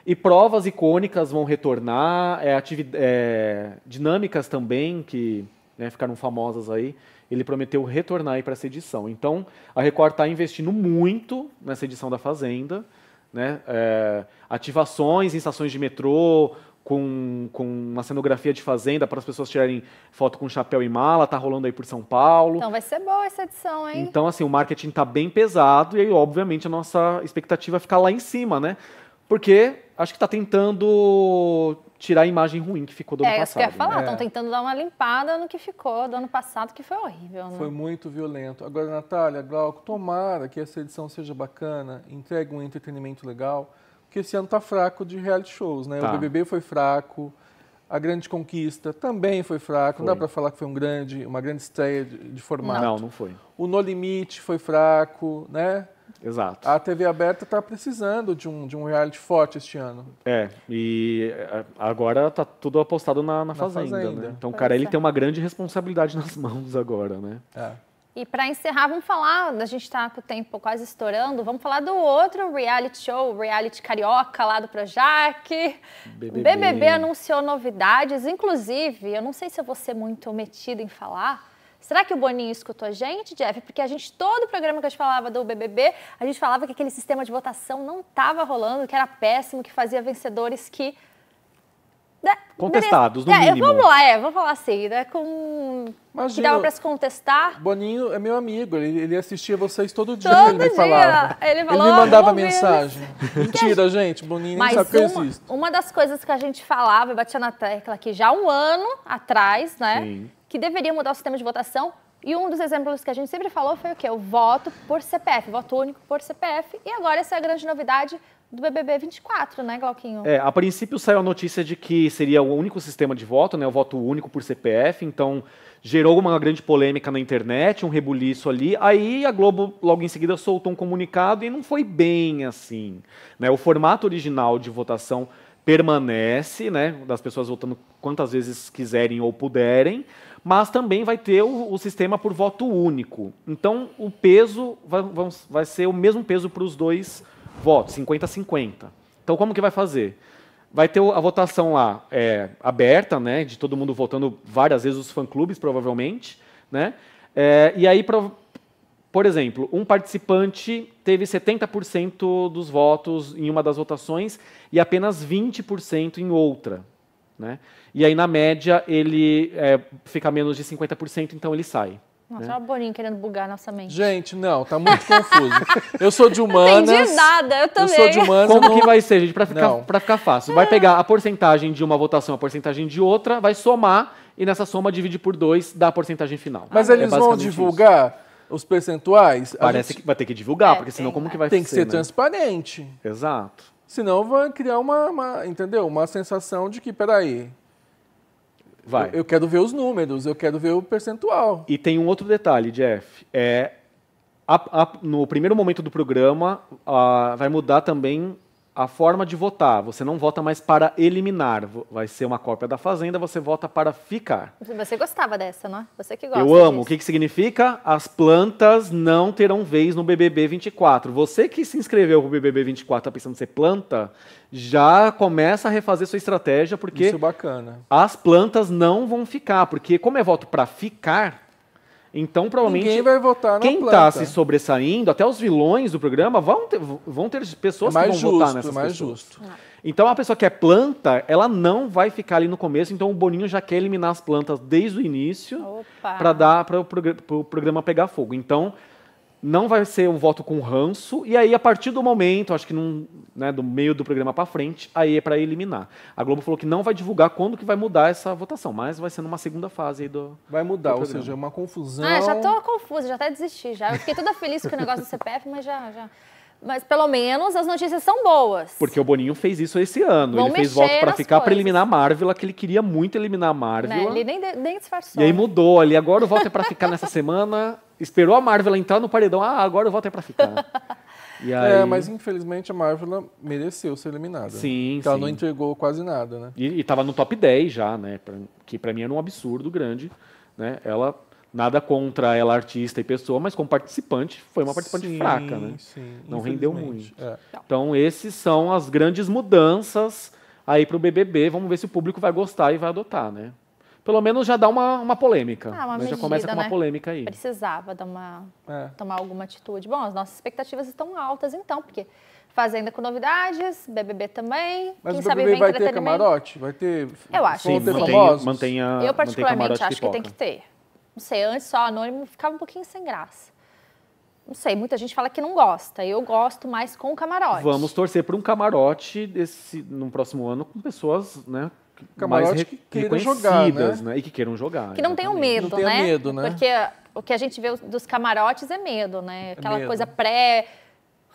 E provas icônicas vão retornar, é, é, dinâmicas também que né, ficaram famosas aí. Ele prometeu retornar para essa edição. Então, a Record está investindo muito nessa edição da Fazenda. Né? É, ativações em estações de metrô, com, com uma cenografia de fazenda para as pessoas tirarem foto com chapéu e mala, tá rolando aí por São Paulo. Então vai ser boa essa edição, hein? Então, assim, o marketing está bem pesado e aí, obviamente, a nossa expectativa é ficar lá em cima, né? Porque acho que está tentando tirar a imagem ruim que ficou do é, ano passado. Né? É, isso eu falar. Estão né? tentando dar uma limpada no que ficou do ano passado, que foi horrível. Né? Foi muito violento. Agora, Natália, Glauco, tomara que essa edição seja bacana, entregue um entretenimento legal, porque esse ano tá fraco de reality shows, né? Tá. O BBB foi fraco, a Grande Conquista também foi fraco. Foi. Não dá para falar que foi um grande, uma grande estreia de, de formato. Não, não foi. O No Limite foi fraco, né? Exato. A TV aberta está precisando de um, de um reality forte este ano. É, e é, agora está tudo apostado na, na, na fazenda, né? fazenda, né? Então cara ele tem é. uma grande responsabilidade *laughs* nas mãos agora, né? É. E para encerrar, vamos falar, a gente está com o tempo quase estourando, vamos falar do outro reality show, reality carioca lá do Projac. BBB. BBB anunciou novidades, inclusive, eu não sei se eu vou ser muito metido em falar, Será que o Boninho escutou a gente, Jeff? Porque a gente, todo o programa que a gente falava do BBB, a gente falava que aquele sistema de votação não estava rolando, que era péssimo, que fazia vencedores que né, contestados, no é, mínimo. Vamos lá, é, vamos falar assim, né? Com... Imagina, que dava pra se contestar. Boninho é meu amigo, ele, ele assistia vocês todo dia, todo ele me dia. falava. Ele, falou, ele me mandava mensagem. *laughs* Mentira, gente, Boninho Mas nem sabe uma, que eu existo. Uma das coisas que a gente falava, batia na tecla aqui já um ano atrás, né? Sim que deveria mudar o sistema de votação. E um dos exemplos que a gente sempre falou foi o quê? O voto por CPF, voto único por CPF. E agora essa é a grande novidade do BBB 24, né, Glauquinho? É, a princípio saiu a notícia de que seria o único sistema de voto, né, o voto único por CPF, então gerou uma grande polêmica na internet, um rebuliço ali. Aí a Globo logo em seguida soltou um comunicado e não foi bem assim, né? O formato original de votação permanece, né, das pessoas votando quantas vezes quiserem ou puderem, mas também vai ter o, o sistema por voto único. Então, o peso vai, vai ser o mesmo peso para os dois votos, 50-50. Então, como que vai fazer? Vai ter a votação lá é, aberta, né, de todo mundo votando várias vezes os fã-clubes, provavelmente, né? É, e aí, pro, por exemplo, um participante teve 70% dos votos em uma das votações e apenas 20% em outra. Né? E aí, na média, ele é, fica menos de 50%, então ele sai. Nossa, né? olha o Boninho querendo bugar nossa mente. Gente, não, tá muito confuso. Eu sou de humanas. *laughs* Não entendi nada, eu também. Eu sou de humanas. Como que vai ser, gente? Pra ficar, pra ficar fácil. Vai pegar a porcentagem de uma votação, a porcentagem de outra, vai somar e nessa soma divide por dois, dá a porcentagem final. Mas ah, eles é vão divulgar isso. os percentuais? Parece gente... que vai ter que divulgar, é, porque senão tem, como que vai Tem ser, que ser né? transparente. Exato. Senão vai criar uma, uma, entendeu? Uma sensação de que, peraí, vai. Eu, eu quero ver os números, eu quero ver o percentual. E tem um outro detalhe, Jeff. É, a, a, no primeiro momento do programa, a, vai mudar também a forma de votar, você não vota mais para eliminar, vai ser uma cópia da Fazenda, você vota para ficar. Você gostava dessa, não é? Você que gosta. Eu amo. Disso. O que, que significa? As plantas não terão vez no BBB 24. Você que se inscreveu para o BBB 24, está pensando em ser planta, já começa a refazer sua estratégia, porque. Isso é bacana. As plantas não vão ficar, porque como é voto para ficar, então, provavelmente. Ninguém vai votar na Quem está se sobressaindo, até os vilões do programa, vão ter, vão ter pessoas é que vão justo, votar nessa é mais justo. Ah. Então, a pessoa que é planta, ela não vai ficar ali no começo. Então, o Boninho já quer eliminar as plantas desde o início para dar para o pro, pro programa pegar fogo. Então, não vai ser um voto com ranço, e aí a partir do momento, acho que num, né, do meio do programa para frente, aí é para eliminar. A Globo falou que não vai divulgar quando que vai mudar essa votação, mas vai ser numa segunda fase aí do Vai mudar, do ou seja, é uma confusão. Ah, já tô confusa, já até desisti já. Eu fiquei toda feliz com o negócio do CPF, mas já, já. Mas pelo menos as notícias são boas. Porque o Boninho fez isso esse ano. Vão ele fez voto para ficar para eliminar a Marvel, que ele queria muito eliminar a Marvel. Né? Ele nem, nem disfarçou. E aí mudou ali. Agora o voto é para ficar nessa semana. Esperou a Marvel entrar no paredão. Ah, agora o voto é para ficar. *laughs* É, aí... É, mas infelizmente a Marvel mereceu ser eliminada. Sim, sim. Ela não entregou quase nada, né? E, estava no top 10 já, né? Pra, que para mim era um absurdo grande. Né? Ela Nada contra ela, artista e pessoa, mas como participante, foi uma participante sim, fraca, né? Sim, não rendeu muito. É. Então, esses são as grandes mudanças aí para o BBB. Vamos ver se o público vai gostar e vai adotar, né? Pelo menos já dá uma, uma polêmica. Ah, uma né? medida, já começa com uma né? polêmica aí. Precisava dar uma, é. tomar alguma atitude. Bom, as nossas expectativas estão altas, então, porque Fazenda com novidades, BBB também. Mas Quem o BBB sabe vai ter camarote? Vai ter. Eu acho. Sim, mantenha, Eu, particularmente, acho que tem que ter. Não sei, antes só anônimo ficava um pouquinho sem graça. Não sei, muita gente fala que não gosta. Eu gosto mais com camarote. Vamos torcer por um camarote desse, no próximo ano com pessoas, né? Camarote mais re, que jogar, né? né? E que queiram jogar. Que não tenham medo, não né? medo, né? Porque o que a gente vê dos camarotes é medo, né? É Aquela é medo. coisa pré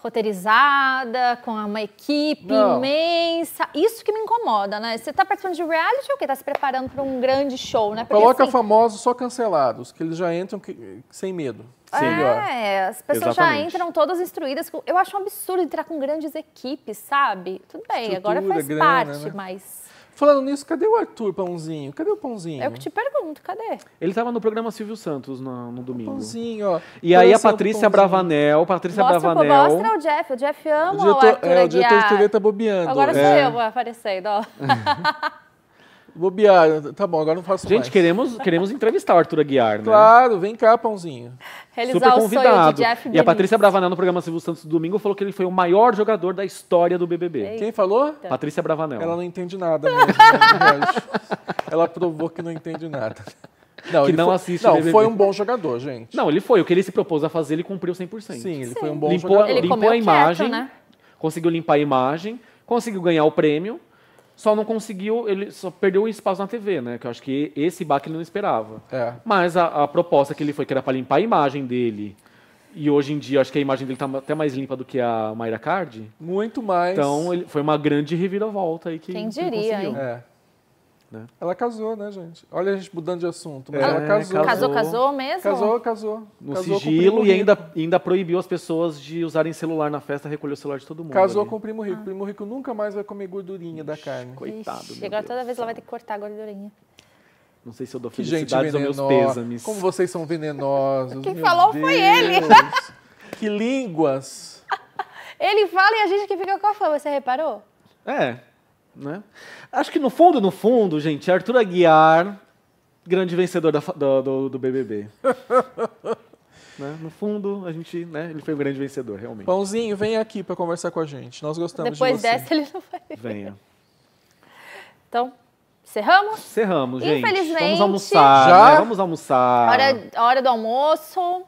roteirizada, com uma equipe não. imensa. Isso que me incomoda, né? Você está participando de reality ou que está se preparando para um grande show, né? Porque, Coloca assim... famosos só cancelados, que eles já entram que... sem medo. Sim, é, as pessoas Exatamente. já entram todas instruídas. Eu acho um absurdo entrar com grandes equipes, sabe? Tudo bem, Estrutura, agora faz grana, parte, né? mas... Falando nisso, cadê o Arthur Pãozinho? Cadê o Pãozinho? É o que te pergunto, cadê? Ele tava no programa Silvio Santos no, no domingo. Pãozinho, ó. E aí a Patrícia Bravanel, Patrícia mostra, Bravanel. Mostra o Jeff, o Jeff ama o, diretor, o Arthur É, o diretor de TV tá bobeando. Agora sou é. eu, aparecendo, ó. *laughs* Bobear, tá bom, agora não faço Gente, mais. queremos, queremos entrevistar o Arthur Aguiar, né? Claro, vem cá, Pãozinho. Realizar Super convidado. e a Patrícia Bravanel, no programa Silvio Santos do domingo, falou que ele foi o maior jogador da história do BBB. Eita. Quem falou? Patrícia Bravanel. Ela não entende nada mesmo. Né? Ela provou que não entende nada. Não, que não foi, assiste Não, foi um bom jogador, gente. Não, ele foi. O que ele se propôs a fazer, ele cumpriu 100%. Sim, ele Sim. foi um bom limpou, jogador. Ele limpou a imagem, quieto, né? conseguiu limpar a imagem, conseguiu ganhar o prêmio só não conseguiu, ele só perdeu o espaço na TV, né? Que eu acho que esse baque ele não esperava. É. Mas a, a, proposta que ele foi, que era para limpar a imagem dele. E hoje em dia, acho que a imagem dele tá até mais limpa do que a Mayra Card. Muito mais. Então, ele, foi uma grande reviravolta aí que. Quem diria, né? hein? É. Né? Ela casou, né, gente? Olha a gente mudando de assunto. É, ela casou. Casou, casou mesmo? Casou, casou. No casou sigilo e ainda, ainda proibiu as pessoas de usarem celular na festa, recolheu o celular de todo mundo. Casou ali. com o Primo Rico. Ah. Primo Rico nunca mais vai comer gordurinha Ixi, da carne. Coitado. Ixi, agora toda vez ela vai ter que cortar a gordurinha. Não sei se eu dou que felicidades ou meus pêsames. Como vocês são venenosos. Quem falou Deus. foi ele. *laughs* que línguas. ele fala e a gente que fica com a fã. você reparou? É. Né? Acho que no fundo, no fundo, gente, Arthur Aguiar, grande vencedor da, do, do, do, BBB. *laughs* né? No fundo, a gente, né? ele foi um grande vencedor, realmente. Pãozinho, vem aqui para conversar com a gente. Nós gostamos Depois de você. Depois dessa, ele não vai Venha. Então, Cerramos? Cerramos, gente. Infelizmente. Vamos almoçar. Né? Já? Né? Vamos almoçar. Hora, hora do almoço.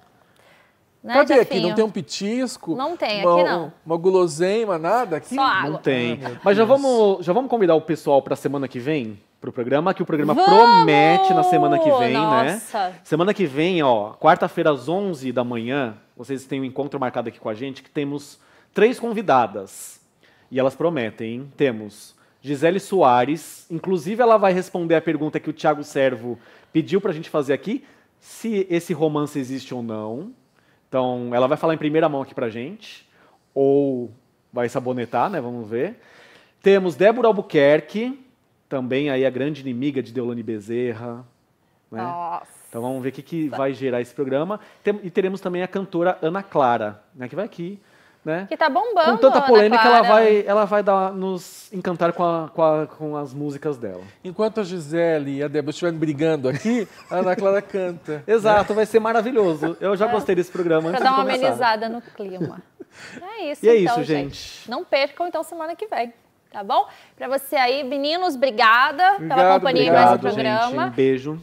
Né, Cadê Jefinho? aqui? Não tem um petisco? Não tem, uma, aqui não. Uma guloseima, nada aqui? Só água. Não tem. Ah, Mas já vamos, já vamos convidar o pessoal para a semana que vem? Pro programa, que o programa vamos! promete na semana que vem, né? Nossa. né? Semana que vem, ó, quarta-feira às 11 da manhã, vocês têm um encontro marcado aqui com a gente, que temos três convidadas. E elas prometem, hein? Temos Gisele Soares, inclusive ela vai responder a pergunta que o Tiago Servo pediu para a gente fazer aqui, se esse romance existe ou não. Então, ela vai falar em primeira mão aqui para gente, ou vai sabonetar, né? Vamos ver. Temos Débora Albuquerque, também aí a grande inimiga de Deolane Bezerra. Né? Nossa. Então vamos ver o que, que vai gerar esse programa. E teremos também a cantora Ana Clara, né, que vai aqui né? Que tá bombando. Com tanta polêmica, ela vai, ela vai dar, nos encantar com, a, com, a, com, as músicas dela. Enquanto a Gisele e a Débora estiverem brigando aqui, a Ana Clara canta. *laughs* Exato, né? vai ser maravilhoso. Eu já é. gostei desse programa. Pra dar uma amenizada no clima. É *laughs* isso, e é então, isso, gente. gente. Não percam, então, semana que vem. Tá bom? Pra você aí, meninos, obrigada obrigado, pela companhia obrigado, em mais programa. Gente, um beijo.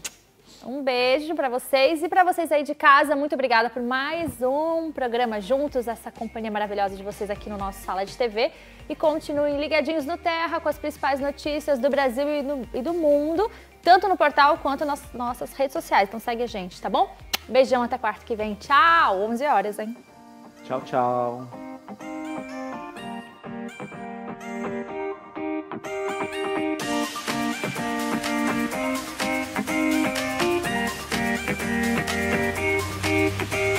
Um beijo para vocês e para vocês aí de casa, muito obrigada por mais um programa juntos, essa companhia maravilhosa de vocês aqui no nosso Sala de TV. E continuem ligadinhos no Terra com as principais notícias do Brasil e, no, e do mundo, tanto no portal quanto nas nossas redes sociais. Então segue a gente, tá bom? Beijão até quarta que vem. Tchau, 11 horas, hein? Tchau, tchau. Thank you. Thank you.